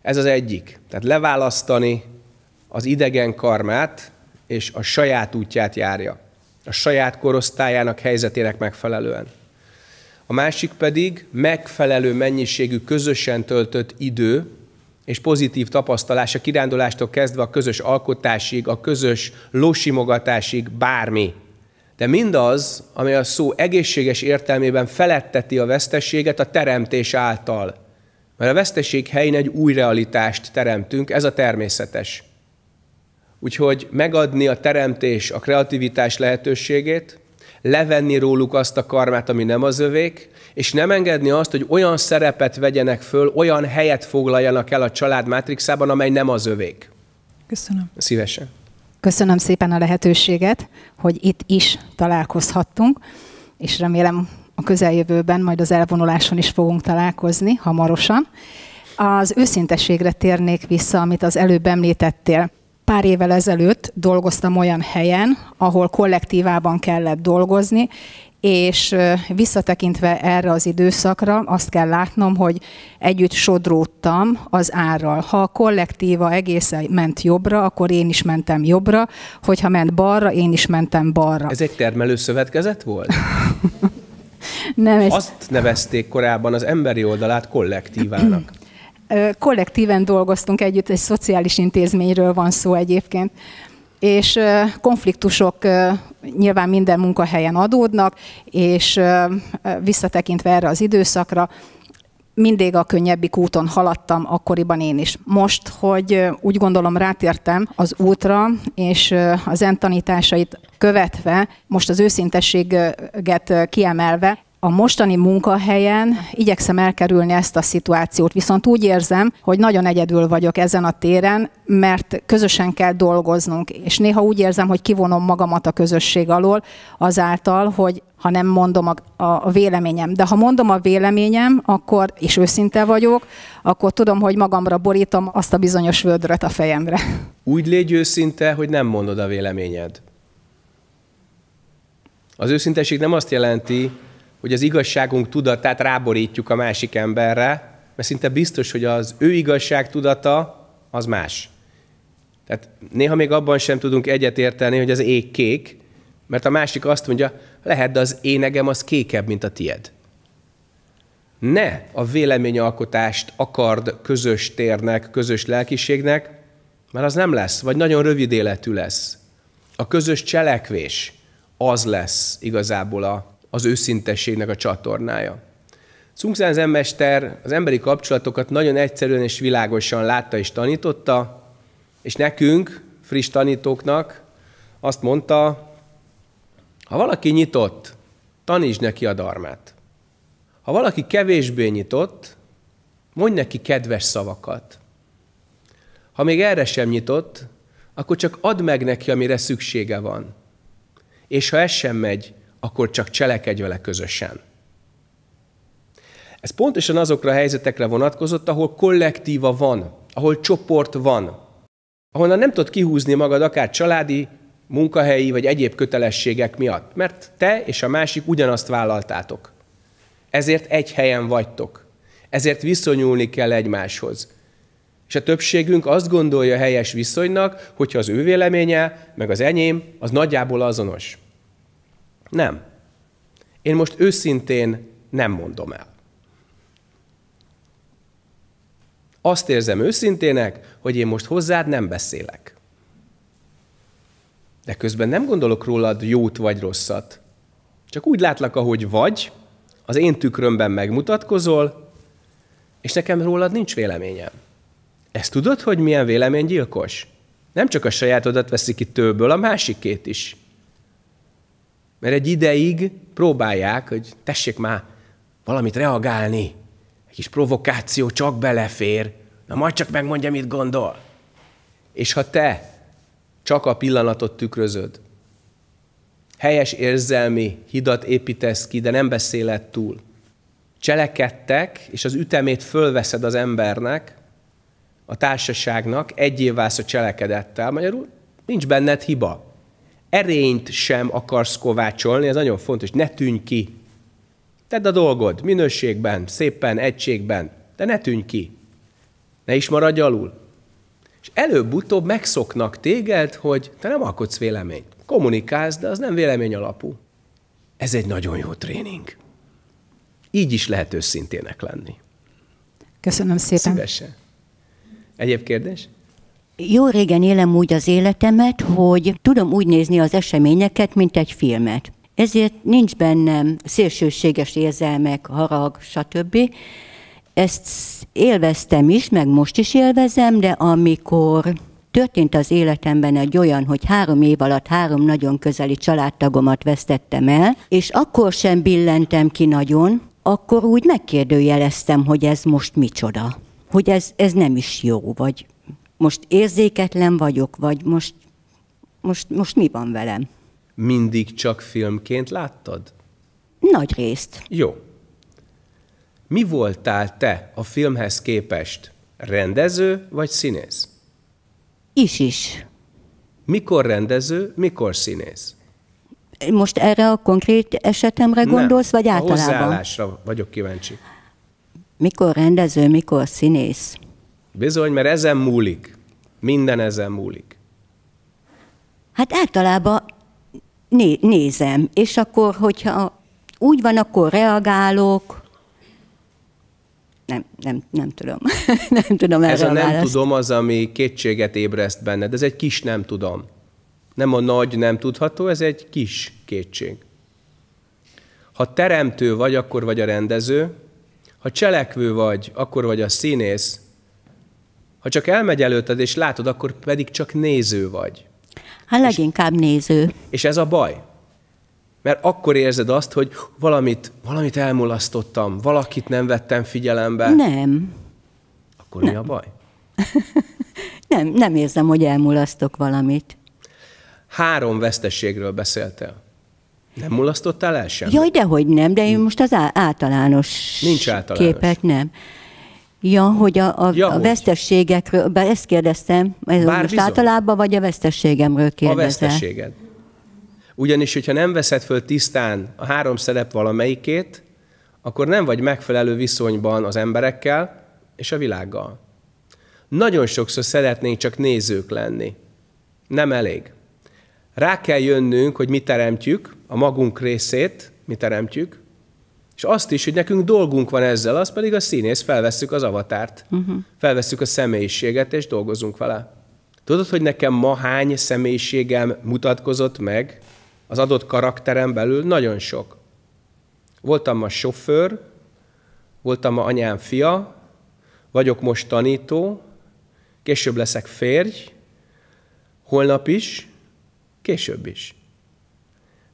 Ez az egyik. Tehát leválasztani az idegen karmát, és a saját útját járja. A saját korosztályának, helyzetének megfelelően. A másik pedig megfelelő mennyiségű közösen töltött idő, és pozitív tapasztalás a kirándulástól kezdve a közös alkotásig, a közös losimogatásig, bármi. De mindaz, ami a szó egészséges értelmében feletteti a vesztességet a teremtés által. Mert a veszteség helyén egy új realitást teremtünk, ez a természetes. Úgyhogy megadni a teremtés, a kreativitás lehetőségét, levenni róluk azt a karmát, ami nem az övék, és nem engedni azt, hogy olyan szerepet vegyenek föl, olyan helyet foglaljanak el a család mátrixában, amely nem az övék. Köszönöm. Szívesen. Köszönöm szépen a lehetőséget, hogy itt is találkozhattunk, és remélem a közeljövőben, majd az elvonuláson is fogunk találkozni hamarosan. Az őszintességre térnék vissza, amit az előbb említettél pár évvel ezelőtt dolgoztam olyan helyen, ahol kollektívában kellett dolgozni, és visszatekintve erre az időszakra azt kell látnom, hogy együtt sodródtam az árral. Ha a kollektíva egészen ment jobbra, akkor én is mentem jobbra, hogyha ment balra, én is mentem balra. Ez egy termelőszövetkezet volt? Nem, egy... Azt nevezték korábban az emberi oldalát kollektívának kollektíven dolgoztunk együtt, egy szociális intézményről van szó egyébként, és konfliktusok nyilván minden munkahelyen adódnak, és visszatekintve erre az időszakra, mindig a könnyebbik úton haladtam akkoriban én is. Most, hogy úgy gondolom rátértem az útra, és az entanításait követve, most az őszintességet kiemelve, a mostani munkahelyen igyekszem elkerülni ezt a szituációt, viszont úgy érzem, hogy nagyon egyedül vagyok ezen a téren, mert közösen kell dolgoznunk, és néha úgy érzem, hogy kivonom magamat a közösség alól azáltal, hogy ha nem mondom a, a véleményem. De ha mondom a véleményem, akkor, és őszinte vagyok, akkor tudom, hogy magamra borítom azt a bizonyos vödröt a fejemre. Úgy légy őszinte, hogy nem mondod a véleményed. Az őszinteség nem azt jelenti, hogy az igazságunk tudatát ráborítjuk a másik emberre, mert szinte biztos, hogy az ő igazság tudata az más. Tehát néha még abban sem tudunk egyetérteni, hogy az ég kék, mert a másik azt mondja, lehet, de az énegem az kékebb, mint a tied. Ne a véleményalkotást akard közös térnek, közös lelkiségnek, mert az nem lesz, vagy nagyon rövid életű lesz. A közös cselekvés az lesz igazából a az őszintességnek a csatornája. Cungszán zenmester az emberi kapcsolatokat nagyon egyszerűen és világosan látta és tanította, és nekünk, friss tanítóknak azt mondta, ha valaki nyitott, tanítsd neki a darmát. Ha valaki kevésbé nyitott, mondj neki kedves szavakat. Ha még erre sem nyitott, akkor csak add meg neki, amire szüksége van. És ha ez sem megy, akkor csak cselekedj vele közösen. Ez pontosan azokra a helyzetekre vonatkozott, ahol kollektíva van, ahol csoport van, ahonnan nem tudod kihúzni magad akár családi, munkahelyi vagy egyéb kötelességek miatt, mert te és a másik ugyanazt vállaltátok. Ezért egy helyen vagytok. Ezért viszonyulni kell egymáshoz. És a többségünk azt gondolja helyes viszonynak, hogyha az ő véleménye, meg az enyém, az nagyjából azonos. Nem. Én most őszintén nem mondom el. Azt érzem őszintének, hogy én most hozzád nem beszélek. De közben nem gondolok rólad jót vagy rosszat. Csak úgy látlak, ahogy vagy, az én tükrömben megmutatkozol, és nekem rólad nincs véleményem. Ezt tudod, hogy milyen véleménygyilkos? Nem csak a sajátodat veszik ki tőből, a másikét is. Mert egy ideig próbálják, hogy tessék már valamit reagálni. Egy kis provokáció csak belefér. Na majd csak megmondja, mit gondol. És ha te csak a pillanatot tükrözöd, helyes érzelmi hidat építesz ki, de nem beszéled túl, cselekedtek, és az ütemét fölveszed az embernek, a társaságnak, egyé válsz a cselekedettel, magyarul nincs benned hiba erényt sem akarsz kovácsolni, ez nagyon fontos, ne tűnj ki. Tedd a dolgod minőségben, szépen, egységben, de ne tűnj ki. Ne is maradj alul. És előbb-utóbb megszoknak téged, hogy te nem alkotsz véleményt. Kommunikálsz, de az nem vélemény alapú. Ez egy nagyon jó tréning. Így is lehet őszintének lenni. Köszönöm szépen. Szívesen. Egyéb kérdés? Jó régen élem úgy az életemet, hogy tudom úgy nézni az eseményeket, mint egy filmet. Ezért nincs bennem szélsőséges érzelmek, harag, stb. Ezt élveztem is, meg most is élvezem, de amikor történt az életemben egy olyan, hogy három év alatt három nagyon közeli családtagomat vesztettem el, és akkor sem billentem ki nagyon, akkor úgy megkérdőjeleztem, hogy ez most micsoda. Hogy ez, ez nem is jó, vagy most érzéketlen vagyok, vagy most, most, most mi van velem. Mindig csak filmként láttad? Nagy részt. Jó. Mi voltál te a filmhez képest? Rendező vagy színész? Is is. Mikor rendező, mikor színész? Most erre a konkrét esetemre gondolsz, Nem. vagy általában? A hozzáállásra vagyok kíváncsi. Mikor rendező, mikor színész? Bizony, mert ezen múlik. Minden ezen múlik. Hát általában né- nézem, és akkor, hogyha úgy van, akkor reagálok. Nem, nem, nem tudom. nem tudom erre Ez a, nem tudom az, ami kétséget ébreszt benned. Ez egy kis nem tudom. Nem a nagy nem tudható, ez egy kis kétség. Ha teremtő vagy, akkor vagy a rendező. Ha cselekvő vagy, akkor vagy a színész. Ha csak elmegy előtted és látod, akkor pedig csak néző vagy. Hát leginkább néző. És ez a baj. Mert akkor érzed azt, hogy valamit, valamit elmulasztottam, valakit nem vettem figyelembe. Nem. Akkor nem. mi a baj? nem, nem érzem, hogy elmulasztok valamit. Három vesztességről beszéltél. Nem mulasztottál el sem? Jaj, dehogy nem, de én most az általános, Nincs általános. képet nem. Ja, hogy a, a, ja, a vesztességekről, bár ezt kérdeztem, ez bár most általában, vagy a vesztességemről kérdezem? A vesztességed. Ugyanis, hogyha nem veszed föl tisztán a három szerep valamelyikét, akkor nem vagy megfelelő viszonyban az emberekkel és a világgal. Nagyon sokszor szeretnénk csak nézők lenni. Nem elég. Rá kell jönnünk, hogy mi teremtjük, a magunk részét mi teremtjük, és azt is, hogy nekünk dolgunk van ezzel, az pedig a színész, felvesszük az avatárt, uh-huh. felvesszük a személyiséget, és dolgozunk vele. Tudod, hogy nekem ma hány személyiségem mutatkozott meg az adott karakterem belül? Nagyon sok. Voltam ma sofőr, voltam ma anyám fia, vagyok most tanító, később leszek férj, holnap is, később is.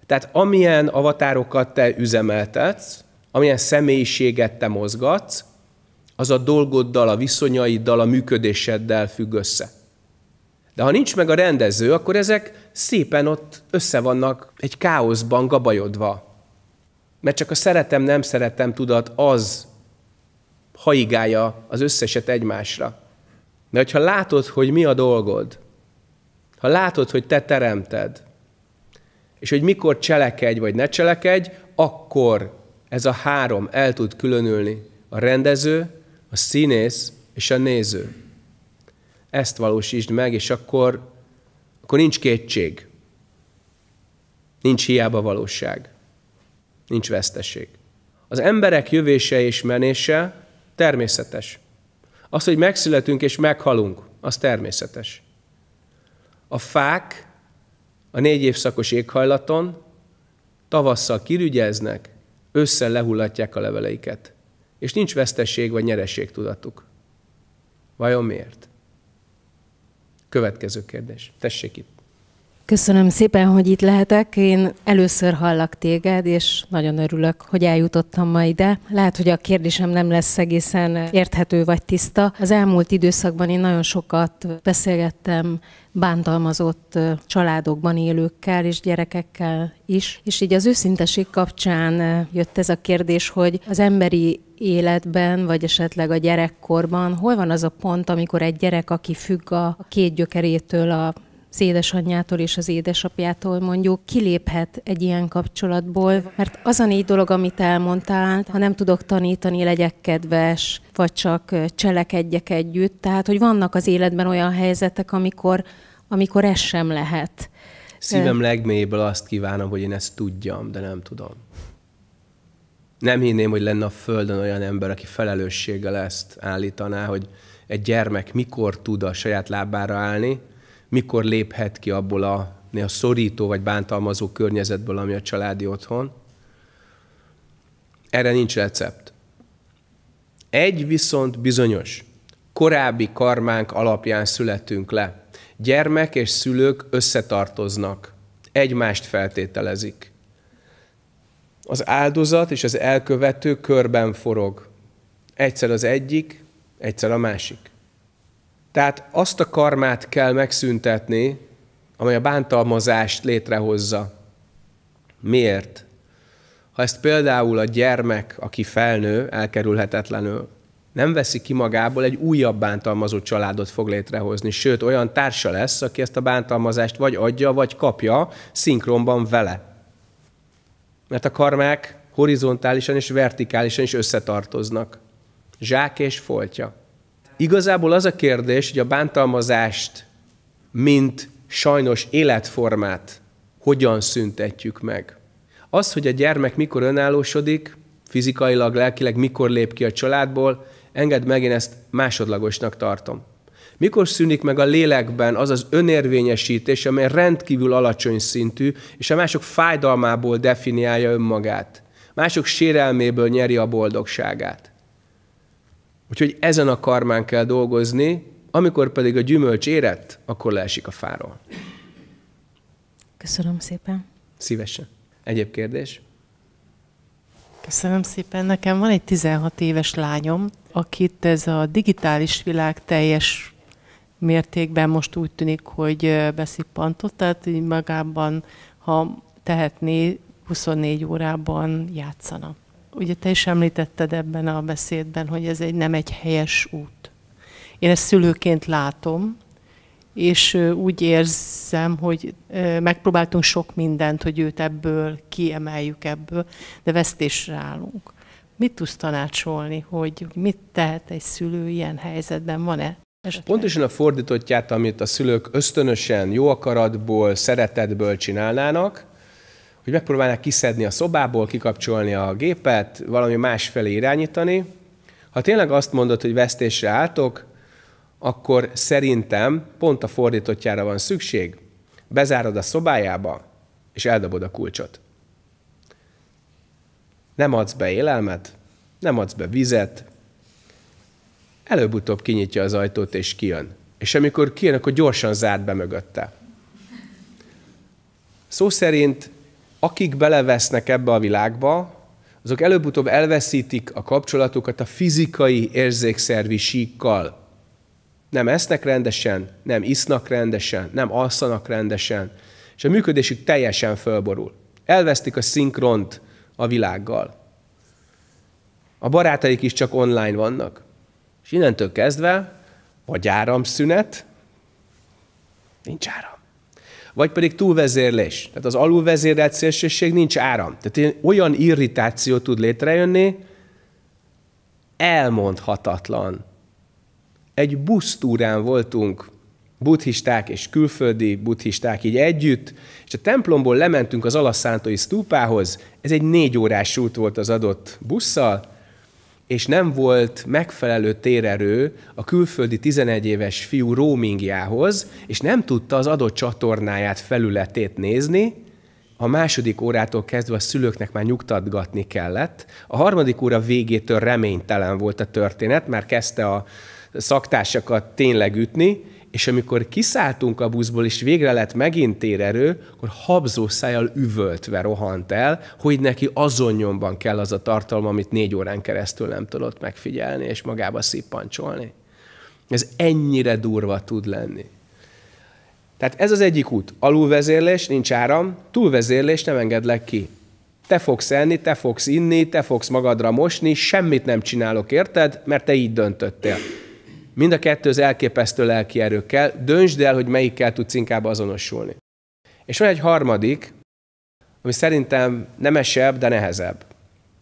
Tehát amilyen avatárokat te üzemeltetsz, amilyen személyiséget te mozgatsz, az a dolgoddal, a viszonyaiddal, a működéseddel függ össze. De ha nincs meg a rendező, akkor ezek szépen ott össze vannak egy káoszban gabajodva. Mert csak a szeretem, nem szeretem tudat az haigálja az összeset egymásra. De hogyha látod, hogy mi a dolgod, ha látod, hogy te teremted, és hogy mikor cselekedj vagy ne cselekedj, akkor ez a három el tud különülni. A rendező, a színész és a néző. Ezt valósítsd meg, és akkor, akkor nincs kétség. Nincs hiába valóság. Nincs veszteség. Az emberek jövése és menése természetes. Az, hogy megszületünk és meghalunk, az természetes. A fák a négy évszakos éghajlaton tavasszal kirügyeznek, össze lehullatják a leveleiket. És nincs vesztesség vagy nyeresség tudatuk. Vajon miért? Következő kérdés. Tessék itt. Köszönöm szépen, hogy itt lehetek. Én először hallak téged, és nagyon örülök, hogy eljutottam ma ide. Lehet, hogy a kérdésem nem lesz egészen érthető vagy tiszta. Az elmúlt időszakban én nagyon sokat beszélgettem bántalmazott családokban élőkkel és gyerekekkel is. És így az őszinteség kapcsán jött ez a kérdés, hogy az emberi életben, vagy esetleg a gyerekkorban, hol van az a pont, amikor egy gyerek, aki függ a két gyökerétől, a az édesanyjától és az édesapjától mondjuk kiléphet egy ilyen kapcsolatból, mert az a négy dolog, amit elmondtál, ha nem tudok tanítani, legyek kedves, vagy csak cselekedjek együtt, tehát hogy vannak az életben olyan helyzetek, amikor, amikor ez sem lehet. Szívem legmélyéből azt kívánom, hogy én ezt tudjam, de nem tudom. Nem hinném, hogy lenne a Földön olyan ember, aki felelősséggel ezt állítaná, hogy egy gyermek mikor tud a saját lábára állni, mikor léphet ki abból a a szorító vagy bántalmazó környezetből, ami a családi otthon. Erre nincs recept. Egy viszont bizonyos. Korábbi karmánk alapján születünk le. Gyermek és szülők összetartoznak. Egymást feltételezik. Az áldozat és az elkövető körben forog. Egyszer az egyik, egyszer a másik. Tehát azt a karmát kell megszüntetni, amely a bántalmazást létrehozza. Miért? Ha ezt például a gyermek, aki felnő, elkerülhetetlenül, nem veszi ki magából, egy újabb bántalmazó családot fog létrehozni, sőt, olyan társa lesz, aki ezt a bántalmazást vagy adja, vagy kapja szinkronban vele. Mert a karmák horizontálisan és vertikálisan is összetartoznak. Zsák és foltja igazából az a kérdés, hogy a bántalmazást, mint sajnos életformát hogyan szüntetjük meg. Az, hogy a gyermek mikor önállósodik, fizikailag, lelkileg mikor lép ki a családból, enged meg, én ezt másodlagosnak tartom. Mikor szűnik meg a lélekben az az önérvényesítés, amely rendkívül alacsony szintű, és a mások fájdalmából definiálja önmagát? Mások sérelméből nyeri a boldogságát. Úgyhogy ezen a karmán kell dolgozni, amikor pedig a gyümölcs érett, akkor leesik a fáról. Köszönöm szépen. Szívesen. Egyéb kérdés? Köszönöm szépen. Nekem van egy 16 éves lányom, akit ez a digitális világ teljes mértékben most úgy tűnik, hogy beszippantott, tehát így magában, ha tehetné, 24 órában játszana ugye te is említetted ebben a beszédben, hogy ez egy nem egy helyes út. Én ezt szülőként látom, és úgy érzem, hogy megpróbáltunk sok mindent, hogy őt ebből kiemeljük ebből, de vesztésre állunk. Mit tudsz tanácsolni, hogy mit tehet egy szülő ilyen helyzetben? Van-e Esetleg. Pontosan a fordítottját, amit a szülők ösztönösen, jó akaratból, szeretetből csinálnának, hogy megpróbálnak kiszedni a szobából, kikapcsolni a gépet, valami más felé irányítani. Ha tényleg azt mondod, hogy vesztésre álltok, akkor szerintem pont a fordítottjára van szükség. Bezárod a szobájába, és eldobod a kulcsot. Nem adsz be élelmet, nem adsz be vizet, előbb-utóbb kinyitja az ajtót, és kijön. És amikor kijön, akkor gyorsan zárd be mögötte. Szó szerint akik belevesznek ebbe a világba, azok előbb-utóbb elveszítik a kapcsolatukat a fizikai érzékszervi síkkal. Nem esznek rendesen, nem isznak rendesen, nem alszanak rendesen, és a működésük teljesen fölborul. Elvesztik a szinkront a világgal. A barátaik is csak online vannak. És innentől kezdve vagy áramszünet, nincs áram vagy pedig túlvezérlés. Tehát az alulvezérelt szélsőség nincs áram. Tehát olyan irritáció tud létrejönni, elmondhatatlan. Egy busztúrán voltunk buddhisták és külföldi buddhisták így együtt, és a templomból lementünk az alaszántói sztúpához, ez egy négy órás út volt az adott busszal, és nem volt megfelelő térerő a külföldi 11 éves fiú roamingjához, és nem tudta az adott csatornáját, felületét nézni, a második órától kezdve a szülőknek már nyugtatgatni kellett. A harmadik óra végétől reménytelen volt a történet, már kezdte a szaktársakat tényleg ütni, és amikor kiszálltunk a buszból, és végre lett megint térerő, akkor habzó szájjal üvöltve rohant el, hogy neki azonnyomban kell az a tartalom, amit négy órán keresztül nem tudott megfigyelni, és magába szippancsolni. Ez ennyire durva tud lenni. Tehát ez az egyik út. Alulvezérlés, nincs áram, túlvezérlés, nem engedlek ki. Te fogsz enni, te fogsz inni, te fogsz magadra mosni, semmit nem csinálok, érted? Mert te így döntöttél. Mind a kettő az elképesztő lelki erőkkel. Döntsd el, hogy melyikkel tudsz inkább azonosulni. És van egy harmadik, ami szerintem nemesebb, de nehezebb.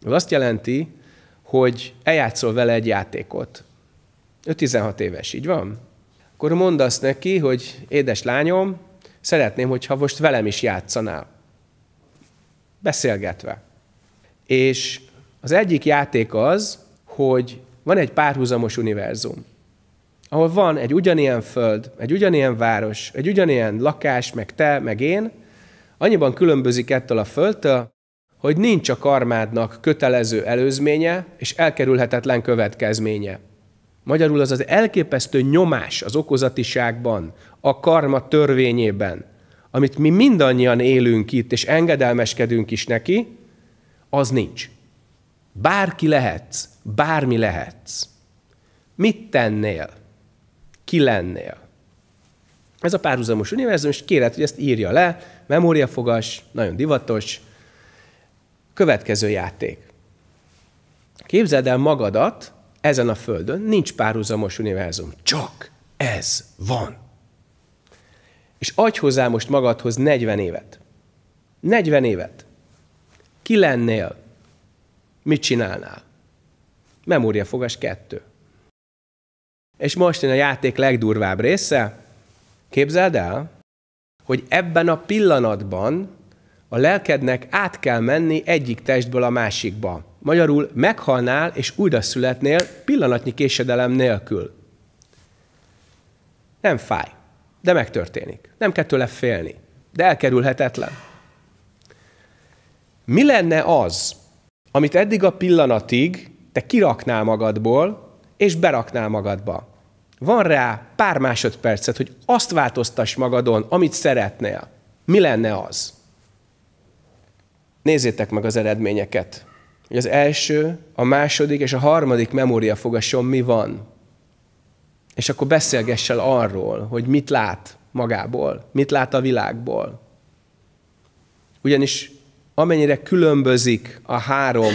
Az azt jelenti, hogy eljátszol vele egy játékot. Ő 16 éves, így van? Akkor mondasz neki, hogy édes lányom, szeretném, hogyha most velem is játszanál. Beszélgetve. És az egyik játék az, hogy van egy párhuzamos univerzum ahol van egy ugyanilyen föld, egy ugyanilyen város, egy ugyanilyen lakás, meg te, meg én, annyiban különbözik ettől a földtől, hogy nincs a karmádnak kötelező előzménye és elkerülhetetlen következménye. Magyarul az az elképesztő nyomás az okozatiságban, a karma törvényében, amit mi mindannyian élünk itt, és engedelmeskedünk is neki, az nincs. Bárki lehetsz, bármi lehetsz. Mit tennél? ki lennél. Ez a párhuzamos univerzum, és kéred, hogy ezt írja le, memóriafogas, nagyon divatos. Következő játék. Képzeld el magadat ezen a földön, nincs párhuzamos univerzum, csak ez van. És adj hozzá most magadhoz 40 évet. 40 évet. Ki lennél? Mit csinálnál? Memóriafogás kettő. És most jön a játék legdurvább része. Képzeld el, hogy ebben a pillanatban a lelkednek át kell menni egyik testből a másikba. Magyarul meghalnál és újra születnél pillanatnyi késedelem nélkül. Nem fáj, de megtörténik. Nem kell tőle félni, de elkerülhetetlen. Mi lenne az, amit eddig a pillanatig te kiraknál magadból, és beraknál magadba? Van rá pár másodpercet, hogy azt változtass magadon, amit szeretnél. Mi lenne az? Nézzétek meg az eredményeket. Az első, a második és a harmadik fogasson mi van. És akkor beszélgess el arról, hogy mit lát magából, mit lát a világból. Ugyanis amennyire különbözik a három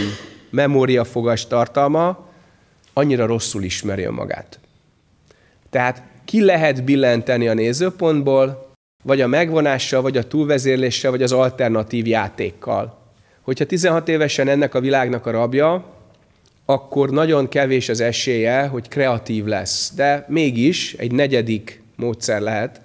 memóriafogas tartalma, annyira rosszul ismeri önmagát. Tehát ki lehet billenteni a nézőpontból, vagy a megvonással, vagy a túlvezérléssel, vagy az alternatív játékkal. Hogyha 16 évesen ennek a világnak a rabja, akkor nagyon kevés az esélye, hogy kreatív lesz. De mégis egy negyedik módszer lehet,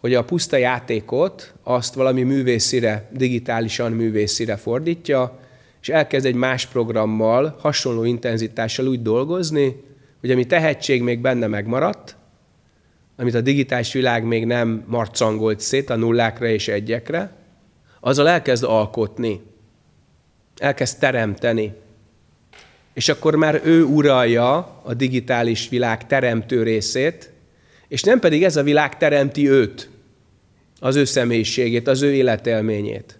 hogy a puszta játékot azt valami művészire, digitálisan művészire fordítja, és elkezd egy más programmal, hasonló intenzitással úgy dolgozni, hogy ami tehetség még benne megmaradt, amit a digitális világ még nem marcangolt szét a nullákra és egyekre, azzal elkezd alkotni, elkezd teremteni. És akkor már ő uralja a digitális világ teremtő részét, és nem pedig ez a világ teremti őt, az ő személyiségét, az ő életelményét.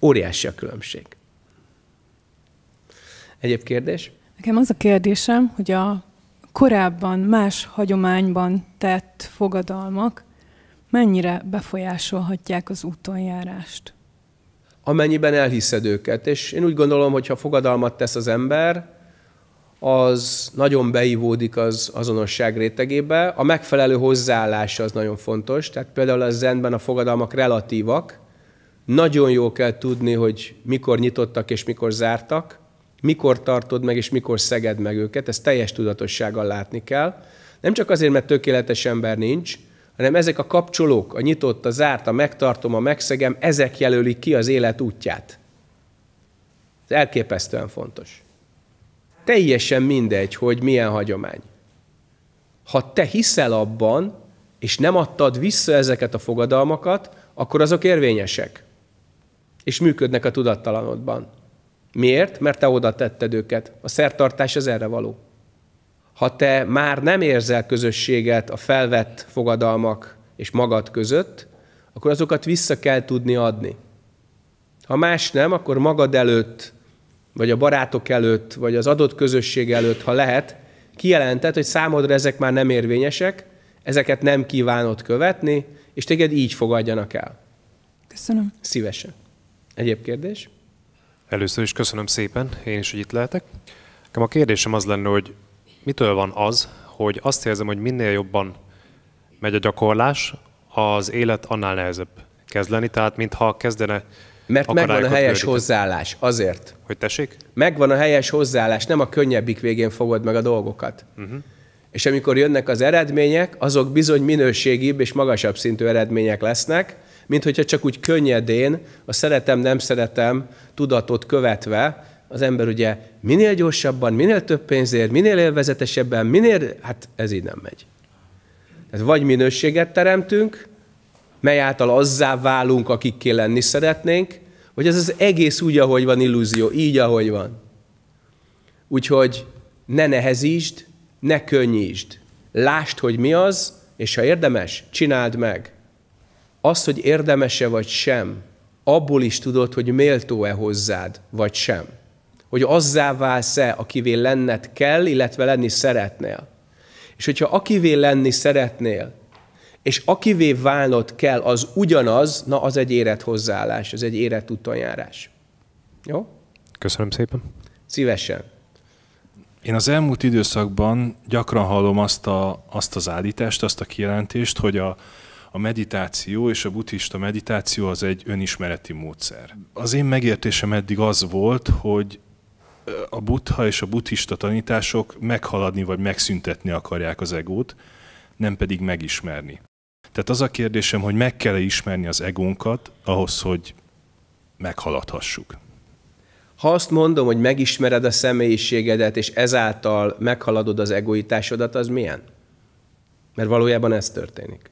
Óriási a különbség. Egyéb kérdés? Nekem az a kérdésem, hogy a korábban más hagyományban tett fogadalmak mennyire befolyásolhatják az útonjárást? Amennyiben elhiszed őket. És én úgy gondolom, hogy ha fogadalmat tesz az ember, az nagyon beivódik az azonosság rétegébe. A megfelelő hozzáállása az nagyon fontos. Tehát például a zenben a fogadalmak relatívak. Nagyon jó kell tudni, hogy mikor nyitottak és mikor zártak mikor tartod meg, és mikor szeged meg őket, ezt teljes tudatossággal látni kell. Nem csak azért, mert tökéletes ember nincs, hanem ezek a kapcsolók, a nyitott, a zárt, a megtartom, a megszegem, ezek jelölik ki az élet útját. Ez elképesztően fontos. Teljesen mindegy, hogy milyen hagyomány. Ha te hiszel abban, és nem adtad vissza ezeket a fogadalmakat, akkor azok érvényesek, és működnek a tudattalanodban. Miért? Mert te oda tetted őket. A szertartás az erre való. Ha te már nem érzel közösséget a felvett fogadalmak és magad között, akkor azokat vissza kell tudni adni. Ha más nem, akkor magad előtt, vagy a barátok előtt, vagy az adott közösség előtt, ha lehet, kijelented, hogy számodra ezek már nem érvényesek, ezeket nem kívánod követni, és téged így fogadjanak el. Köszönöm. Szívesen. Egyéb kérdés? Először is köszönöm szépen, én is, hogy itt lehetek. Nekem a kérdésem az lenne, hogy mitől van az, hogy azt érzem, hogy minél jobban megy a gyakorlás, az élet annál nehezebb kezd lenni, tehát mintha kezdene mert megvan a helyes őríteni. hozzáállás, azért. Hogy tessék? Megvan a helyes hozzáállás, nem a könnyebbik végén fogod meg a dolgokat. Uh-huh. És amikor jönnek az eredmények, azok bizony minőségibb és magasabb szintű eredmények lesznek, mint hogyha csak úgy könnyedén, a szeretem, nem szeretem tudatot követve, az ember ugye minél gyorsabban, minél több pénzért, minél élvezetesebben, minél, hát ez így nem megy. Tehát vagy minőséget teremtünk, mely által azzá válunk, akikké lenni szeretnénk, vagy ez az egész úgy, ahogy van illúzió, így, ahogy van. Úgyhogy ne nehezítsd, ne könnyítsd. Lásd, hogy mi az, és ha érdemes, csináld meg. Az, hogy érdemese vagy sem, abból is tudod, hogy méltó-e hozzád, vagy sem. Hogy azzá válsz-e, akivé lenned kell, illetve lenni szeretnél. És hogyha akivé lenni szeretnél, és akivé válnod kell, az ugyanaz, na az egy érett hozzáállás, az egy érett utoljárás. Jó? Köszönöm szépen. Szívesen. Én az elmúlt időszakban gyakran hallom azt, a, azt az állítást, azt a kijelentést, hogy a, a meditáció és a buddhista meditáció az egy önismereti módszer. Az én megértésem eddig az volt, hogy a buddha és a buddhista tanítások meghaladni vagy megszüntetni akarják az egót, nem pedig megismerni. Tehát az a kérdésem, hogy meg kell -e ismerni az egónkat ahhoz, hogy meghaladhassuk. Ha azt mondom, hogy megismered a személyiségedet, és ezáltal meghaladod az egoitásodat, az milyen? Mert valójában ez történik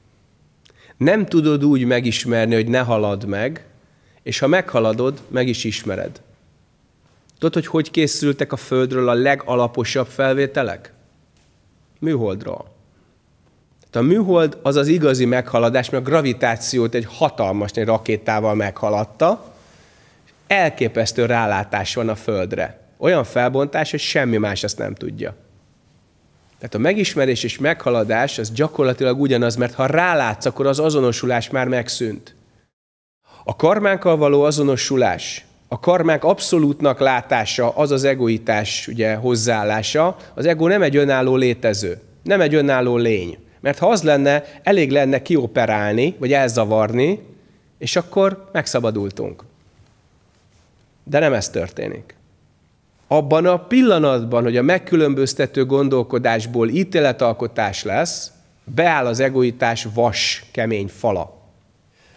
nem tudod úgy megismerni, hogy ne halad meg, és ha meghaladod, meg is ismered. Tudod, hogy hogy készültek a Földről a legalaposabb felvételek? Műholdról. Tehát a műhold az az igazi meghaladás, mert a gravitációt egy hatalmas egy rakétával meghaladta, és elképesztő rálátás van a Földre. Olyan felbontás, hogy semmi más ezt nem tudja. Tehát a megismerés és meghaladás az gyakorlatilag ugyanaz, mert ha rálátsz, akkor az azonosulás már megszűnt. A karmánkkal való azonosulás, a karmák abszolútnak látása, az az egoitás ugye, hozzáállása. Az ego nem egy önálló létező, nem egy önálló lény. Mert ha az lenne, elég lenne kioperálni, vagy elzavarni, és akkor megszabadultunk. De nem ez történik abban a pillanatban, hogy a megkülönböztető gondolkodásból ítéletalkotás lesz, beáll az egoitás vas, kemény fala.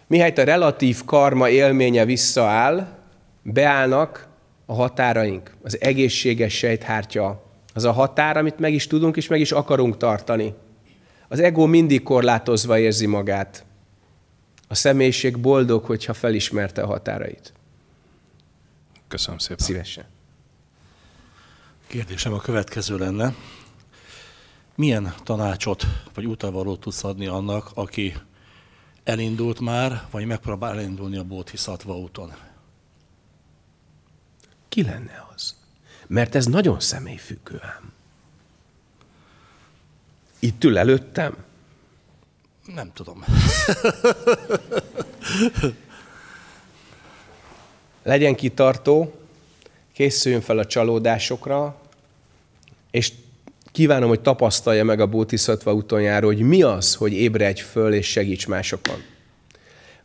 Mihelyt a relatív karma élménye visszaáll, beállnak a határaink, az egészséges sejthártya, az a határ, amit meg is tudunk és meg is akarunk tartani. Az ego mindig korlátozva érzi magát. A személyiség boldog, hogyha felismerte a határait. Köszönöm szépen. Szívesen. Kérdésem a következő lenne. Milyen tanácsot vagy utavalót tudsz adni annak, aki elindult már, vagy megpróbál elindulni a bódhiszatva úton? Ki lenne az? Mert ez nagyon személyfüggő ám. Itt ül előttem? Nem tudom. Legyen kitartó, készüljön fel a csalódásokra, és kívánom, hogy tapasztalja meg a Bótiszatva utonjára, hogy mi az, hogy ébredj föl és segíts másokon.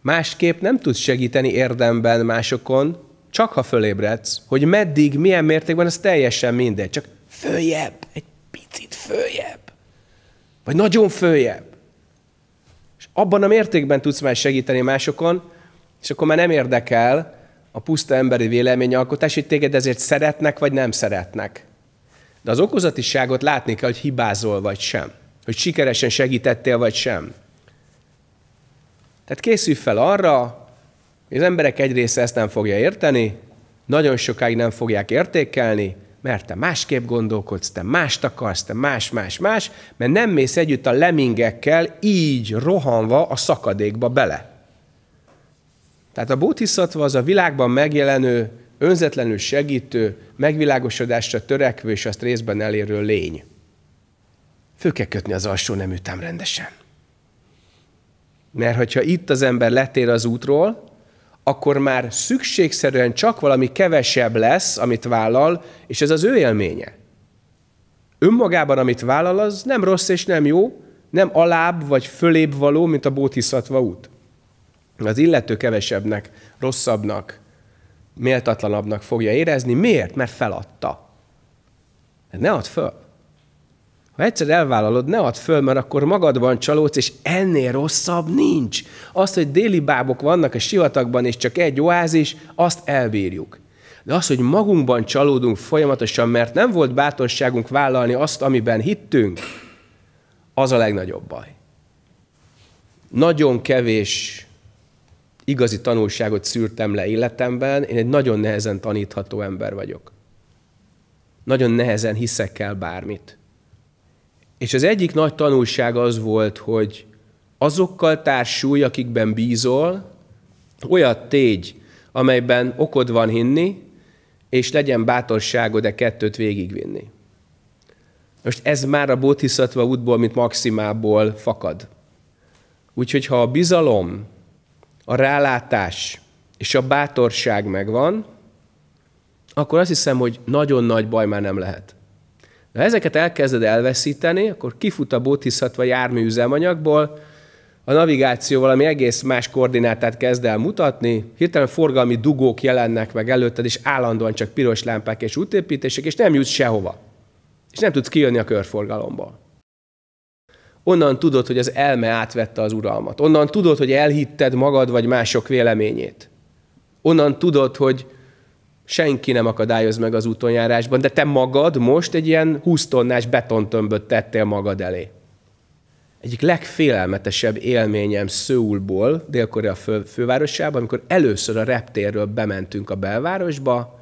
Másképp nem tudsz segíteni érdemben másokon, csak ha fölébredsz, hogy meddig, milyen mértékben, az teljesen mindegy. Csak följebb, egy picit följebb. Vagy nagyon följebb. És abban a mértékben tudsz már segíteni másokon, és akkor már nem érdekel, a puszta emberi véleményalkotás, hogy téged ezért szeretnek, vagy nem szeretnek. De az okozatiságot látni kell, hogy hibázol, vagy sem. Hogy sikeresen segítettél, vagy sem. Tehát készülj fel arra, hogy az emberek egy része ezt nem fogja érteni, nagyon sokáig nem fogják értékelni, mert te másképp gondolkodsz, te mást akarsz, te más, más, más, mert nem mész együtt a lemingekkel így rohanva a szakadékba bele. Tehát a bódhiszatva az a világban megjelenő, önzetlenül segítő, megvilágosodásra törekvő és azt részben elérő lény. Fő kell kötni az alsó nem neműtám rendesen. Mert hogyha itt az ember letér az útról, akkor már szükségszerűen csak valami kevesebb lesz, amit vállal, és ez az ő élménye. Önmagában, amit vállal, az nem rossz és nem jó, nem alább vagy fölébb való, mint a bótiszatva út az illető kevesebbnek, rosszabbnak, méltatlanabbnak fogja érezni. Miért? Mert feladta. Ne add föl. Ha egyszer elvállalod, ne add föl, mert akkor magadban csalódsz, és ennél rosszabb nincs. Azt, hogy déli bábok vannak a sivatagban, és csak egy oázis, azt elbírjuk. De az, hogy magunkban csalódunk folyamatosan, mert nem volt bátorságunk vállalni azt, amiben hittünk, az a legnagyobb baj. Nagyon kevés igazi tanulságot szűrtem le életemben, én egy nagyon nehezen tanítható ember vagyok. Nagyon nehezen hiszek el bármit. És az egyik nagy tanulság az volt, hogy azokkal társulj, akikben bízol, olyat tégy, amelyben okod van hinni, és legyen bátorságod e kettőt végigvinni. Most ez már a bodhisattva útból, mint maximából fakad. Úgyhogy ha a bizalom a rálátás és a bátorság megvan, akkor azt hiszem, hogy nagyon nagy baj már nem lehet. Ha ezeket elkezded elveszíteni, akkor kifut a bodhisattva jármű üzemanyagból, a navigáció valami egész más koordinátát kezd el mutatni, hirtelen forgalmi dugók jelennek meg előtted, és állandóan csak piros lámpák és útépítések, és nem jutsz sehova. És nem tudsz kijönni a körforgalomból. Onnan tudod, hogy az elme átvette az uralmat. Onnan tudod, hogy elhitted magad vagy mások véleményét. Onnan tudod, hogy senki nem akadályoz meg az útonjárásban, de te magad most egy ilyen 20 tonnás betontömböt tettél magad elé. Egyik legfélelmetesebb élményem Szöulból, Dél-Korea fő, fővárosában, amikor először a reptérről bementünk a belvárosba,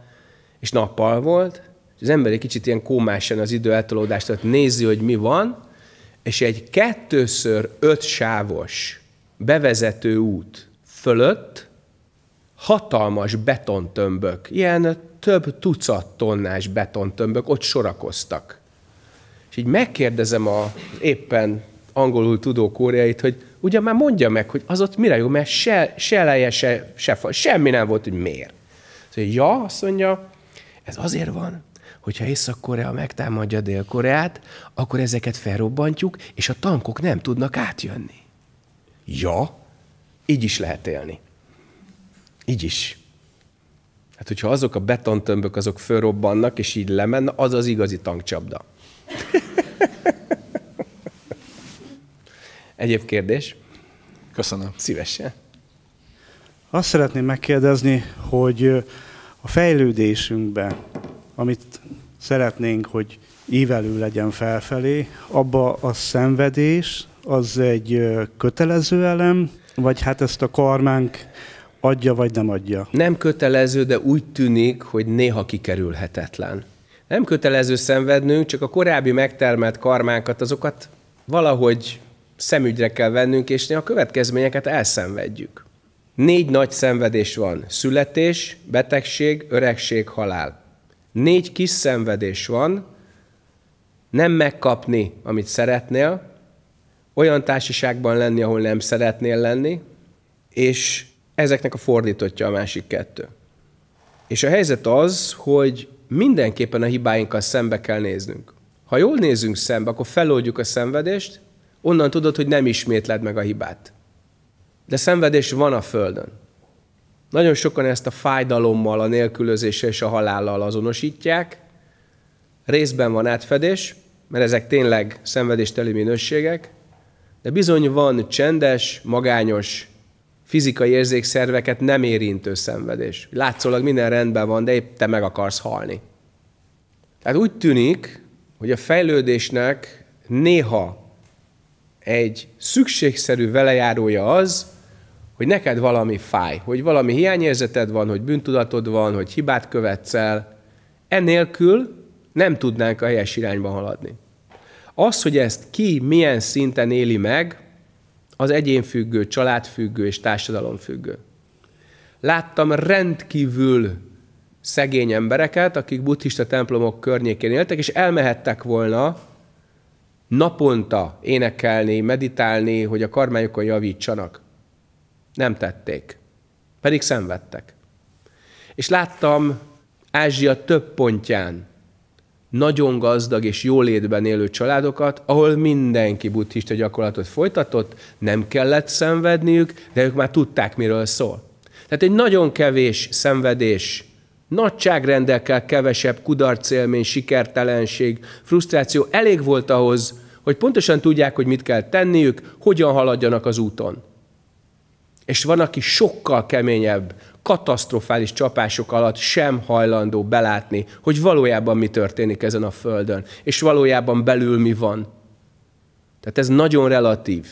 és nappal volt, és az ember egy kicsit ilyen kómásan az idő eltolódást, tehát nézi, hogy mi van, és egy kettőször öt sávos bevezető út fölött hatalmas betontömbök, ilyen több tucat tonnás betontömbök ott sorakoztak. És így megkérdezem a éppen angolul tudó kóreait, hogy ugye már mondja meg, hogy az ott mire jó, mert se, se leje, se, se fa, semmi nem volt, hogy miért. Szóval, ja, azt mondja, ez azért van, hogyha Észak-Korea megtámadja Dél-Koreát, akkor ezeket felrobbantjuk, és a tankok nem tudnak átjönni. Ja, így is lehet élni. Így is. Hát, hogyha azok a betontömbök, azok fölrobbannak, és így lemenne, az az igazi tankcsapda. Egyéb kérdés? Köszönöm. Szívesen. Azt szeretném megkérdezni, hogy a fejlődésünkben amit szeretnénk, hogy ívelő legyen felfelé, abba a szenvedés, az egy kötelező elem, vagy hát ezt a karmánk adja, vagy nem adja? Nem kötelező, de úgy tűnik, hogy néha kikerülhetetlen. Nem kötelező szenvednünk, csak a korábbi megtermelt karmánkat, azokat valahogy szemügyre kell vennünk, és a következményeket elszenvedjük. Négy nagy szenvedés van. Születés, betegség, öregség, halál. Négy kis szenvedés van, nem megkapni, amit szeretnél, olyan társaságban lenni, ahol nem szeretnél lenni, és ezeknek a fordítottja a másik kettő. És a helyzet az, hogy mindenképpen a hibáinkkal szembe kell néznünk. Ha jól nézünk szembe, akkor feloldjuk a szenvedést, onnan tudod, hogy nem ismétled meg a hibát. De szenvedés van a Földön. Nagyon sokan ezt a fájdalommal, a nélkülözéssel és a halállal azonosítják. Részben van átfedés, mert ezek tényleg szenvedésteli minőségek, de bizony van csendes, magányos, fizikai érzékszerveket nem érintő szenvedés. Látszólag minden rendben van, de épp te meg akarsz halni. Tehát úgy tűnik, hogy a fejlődésnek néha egy szükségszerű velejárója az, hogy neked valami fáj, hogy valami hiányérzeted van, hogy bűntudatod van, hogy hibát követsz el, enélkül nem tudnánk a helyes irányba haladni. Az, hogy ezt ki milyen szinten éli meg, az egyénfüggő, családfüggő és társadalomfüggő. Láttam rendkívül szegény embereket, akik buddhista templomok környékén éltek, és elmehettek volna naponta énekelni, meditálni, hogy a karmájukon javítsanak. Nem tették. Pedig szenvedtek. És láttam Ázsia több pontján nagyon gazdag és jólétben élő családokat, ahol mindenki buddhista gyakorlatot folytatott, nem kellett szenvedniük, de ők már tudták, miről szól. Tehát egy nagyon kevés szenvedés, nagyságrendekkel kevesebb kudarcélmény, sikertelenség, frusztráció elég volt ahhoz, hogy pontosan tudják, hogy mit kell tenniük, hogyan haladjanak az úton. És van, aki sokkal keményebb, katasztrofális csapások alatt sem hajlandó belátni, hogy valójában mi történik ezen a földön, és valójában belül mi van. Tehát ez nagyon relatív.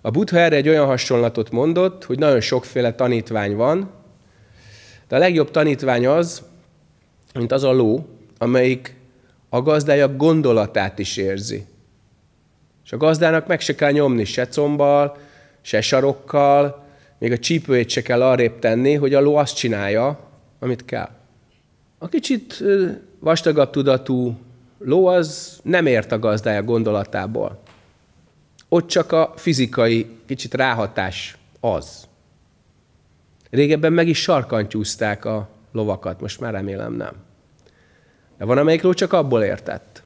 A Buddha erre egy olyan hasonlatot mondott, hogy nagyon sokféle tanítvány van, de a legjobb tanítvány az, mint az a ló, amelyik a gazdája gondolatát is érzi. És a gazdának meg se kell nyomni se combbal, se sarokkal, még a csípőjét se kell arrébb tenni, hogy a ló azt csinálja, amit kell. A kicsit vastagabb tudatú ló az nem ért a gazdája gondolatából. Ott csak a fizikai kicsit ráhatás az. Régebben meg is sarkantyúzták a lovakat, most már remélem nem. De van, amelyik ló csak abból értett.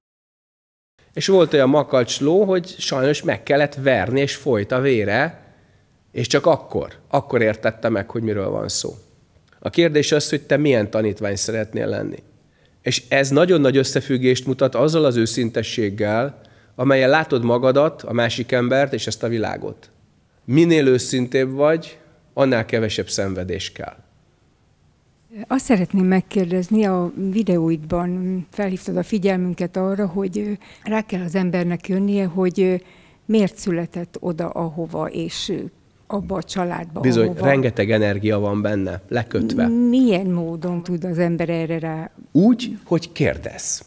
És volt olyan makacs ló, hogy sajnos meg kellett verni, és folyt a vére, és csak akkor, akkor értette meg, hogy miről van szó. A kérdés az, hogy te milyen tanítvány szeretnél lenni. És ez nagyon nagy összefüggést mutat azzal az őszintességgel, amelyen látod magadat, a másik embert és ezt a világot. Minél őszintébb vagy, annál kevesebb szenvedés kell. Azt szeretném megkérdezni, a videóidban felhívtad a figyelmünket arra, hogy rá kell az embernek jönnie, hogy miért született oda, ahova, és abba a családba. Bizony, ahova. rengeteg energia van benne, lekötve. Milyen módon tud az ember erre rá? Úgy, hogy kérdez.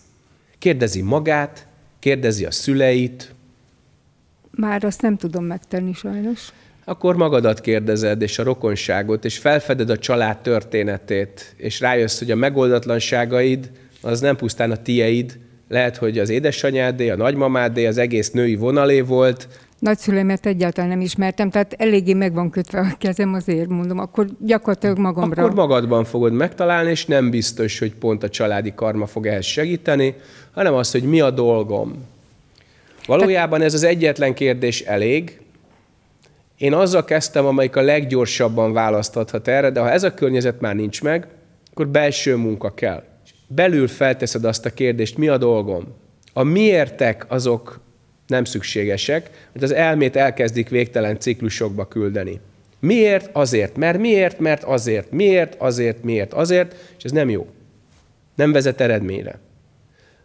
Kérdezi magát, kérdezi a szüleit. Már azt nem tudom megtenni sajnos. Akkor magadat kérdezed, és a rokonságot, és felfeded a család történetét, és rájössz, hogy a megoldatlanságaid az nem pusztán a tieid, lehet, hogy az édesanyádé, a nagymamádé, az egész női vonalé volt, Nagyszüleimet egyáltalán nem ismertem, tehát eléggé meg van kötve a kezem, azért mondom, akkor gyakorlatilag magamra. Akkor magadban fogod megtalálni, és nem biztos, hogy pont a családi karma fog ehhez segíteni, hanem az, hogy mi a dolgom. Valójában ez az egyetlen kérdés elég. Én azzal kezdtem, amelyik a leggyorsabban választhathat erre, de ha ez a környezet már nincs meg, akkor belső munka kell. Belül felteszed azt a kérdést, mi a dolgom? A miértek azok nem szükségesek, mert az elmét elkezdik végtelen ciklusokba küldeni. Miért? Azért. Mert miért? Mert azért. Miért? Azért. Miért? Azért. És ez nem jó. Nem vezet eredményre.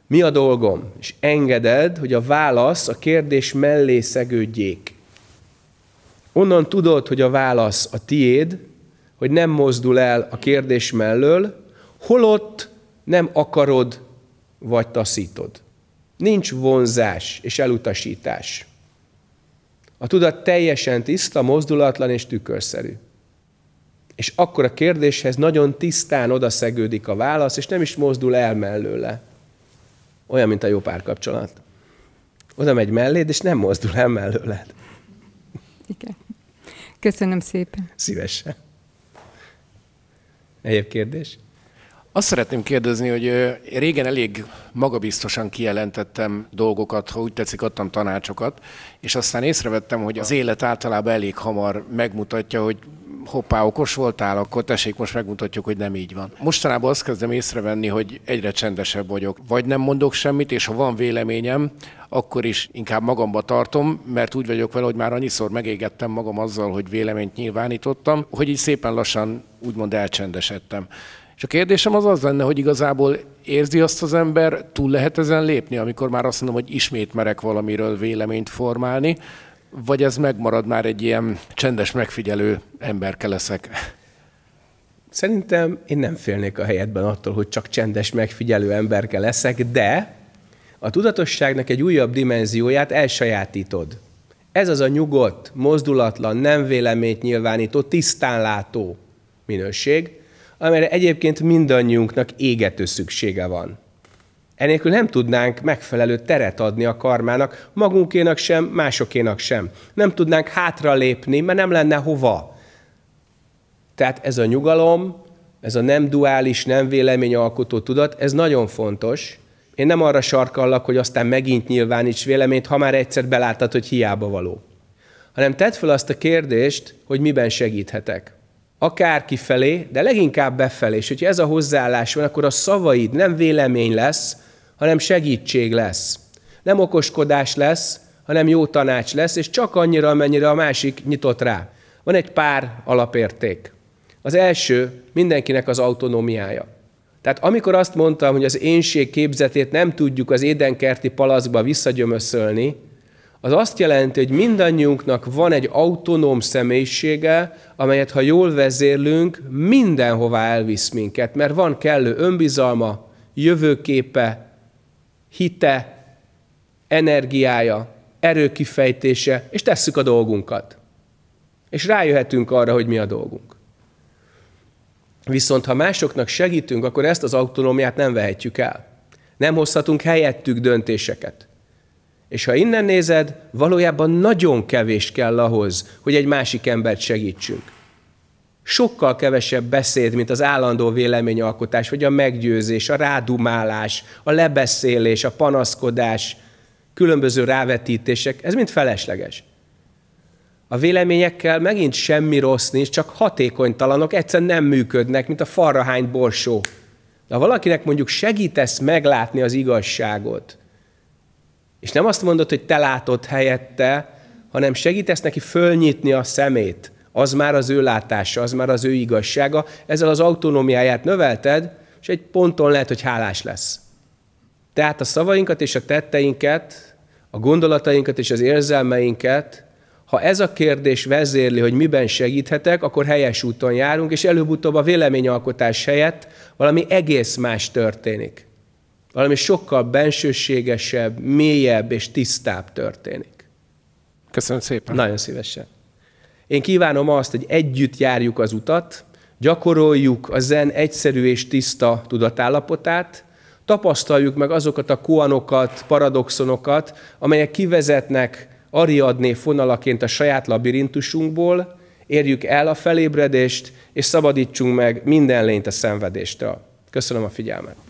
Mi a dolgom? És engeded, hogy a válasz a kérdés mellé szegődjék. Onnan tudod, hogy a válasz a tiéd, hogy nem mozdul el a kérdés mellől, holott nem akarod vagy taszítod. Nincs vonzás és elutasítás. A tudat teljesen tiszta, mozdulatlan és tükörszerű. És akkor a kérdéshez nagyon tisztán odaszegődik a válasz, és nem is mozdul el mellőle. Olyan, mint a jó párkapcsolat. Oda megy melléd, és nem mozdul el mellőled. Igen. Köszönöm szépen. Szívesen. Egyéb kérdés? Azt szeretném kérdezni, hogy régen elég magabiztosan kijelentettem dolgokat, ha úgy tetszik, adtam tanácsokat, és aztán észrevettem, hogy az élet általában elég hamar megmutatja, hogy hoppá, okos voltál, akkor tessék, most megmutatjuk, hogy nem így van. Mostanában azt kezdem észrevenni, hogy egyre csendesebb vagyok. Vagy nem mondok semmit, és ha van véleményem, akkor is inkább magamba tartom, mert úgy vagyok vele, hogy már annyiszor megégettem magam azzal, hogy véleményt nyilvánítottam, hogy így szépen lassan úgymond elcsendesedtem. És a kérdésem az az lenne, hogy igazából érzi azt az ember, túl lehet ezen lépni, amikor már azt mondom, hogy ismét merek valamiről véleményt formálni, vagy ez megmarad már egy ilyen csendes megfigyelő emberke leszek? Szerintem én nem félnék a helyetben attól, hogy csak csendes megfigyelő emberke leszek, de a tudatosságnak egy újabb dimenzióját elsajátítod. Ez az a nyugodt, mozdulatlan, nem véleményt nyilvánító, tisztánlátó minőség, amelyre egyébként mindannyiunknak égető szüksége van. Enélkül nem tudnánk megfelelő teret adni a karmának, magunkénak sem, másokénak sem. Nem tudnánk hátralépni, mert nem lenne hova. Tehát ez a nyugalom, ez a nem duális, nem véleményalkotó tudat, ez nagyon fontos. Én nem arra sarkallak, hogy aztán megint nyilváníts véleményt, ha már egyszer beláttad, hogy hiába való. Hanem tedd fel azt a kérdést, hogy miben segíthetek akár kifelé, de leginkább befelé. És hogyha ez a hozzáállás van, akkor a szavaid nem vélemény lesz, hanem segítség lesz. Nem okoskodás lesz, hanem jó tanács lesz, és csak annyira, amennyire a másik nyitott rá. Van egy pár alapérték. Az első mindenkinek az autonómiája. Tehát amikor azt mondtam, hogy az énség képzetét nem tudjuk az édenkerti palaszba visszagyömöszölni, az azt jelenti, hogy mindannyiunknak van egy autonóm személyisége, amelyet ha jól vezérlünk, mindenhová elvisz minket, mert van kellő önbizalma, jövőképe, hite, energiája, erőkifejtése, és tesszük a dolgunkat. És rájöhetünk arra, hogy mi a dolgunk. Viszont ha másoknak segítünk, akkor ezt az autonómiát nem vehetjük el. Nem hozhatunk helyettük döntéseket. És ha innen nézed, valójában nagyon kevés kell ahhoz, hogy egy másik embert segítsünk. Sokkal kevesebb beszéd, mint az állandó véleményalkotás, vagy a meggyőzés, a rádumálás, a lebeszélés, a panaszkodás, különböző rávetítések, ez mind felesleges. A véleményekkel megint semmi rossz nincs, csak hatékonytalanok, egyszerűen nem működnek, mint a farrahány borsó. De ha valakinek mondjuk segítesz meglátni az igazságot, és nem azt mondod, hogy te látod helyette, hanem segítesz neki fölnyitni a szemét. Az már az ő látása, az már az ő igazsága. Ezzel az autonómiáját növelted, és egy ponton lehet, hogy hálás lesz. Tehát a szavainkat és a tetteinket, a gondolatainkat és az érzelmeinket, ha ez a kérdés vezérli, hogy miben segíthetek, akkor helyes úton járunk, és előbb-utóbb a véleményalkotás helyett valami egész más történik valami sokkal bensőségesebb, mélyebb és tisztább történik. Köszönöm szépen. Nagyon szívesen. Én kívánom azt, hogy együtt járjuk az utat, gyakoroljuk a zen egyszerű és tiszta tudatállapotát, tapasztaljuk meg azokat a koanokat, paradoxonokat, amelyek kivezetnek Ariadné fonalaként a saját labirintusunkból, érjük el a felébredést, és szabadítsunk meg minden lényt a szenvedéstől. Köszönöm a figyelmet!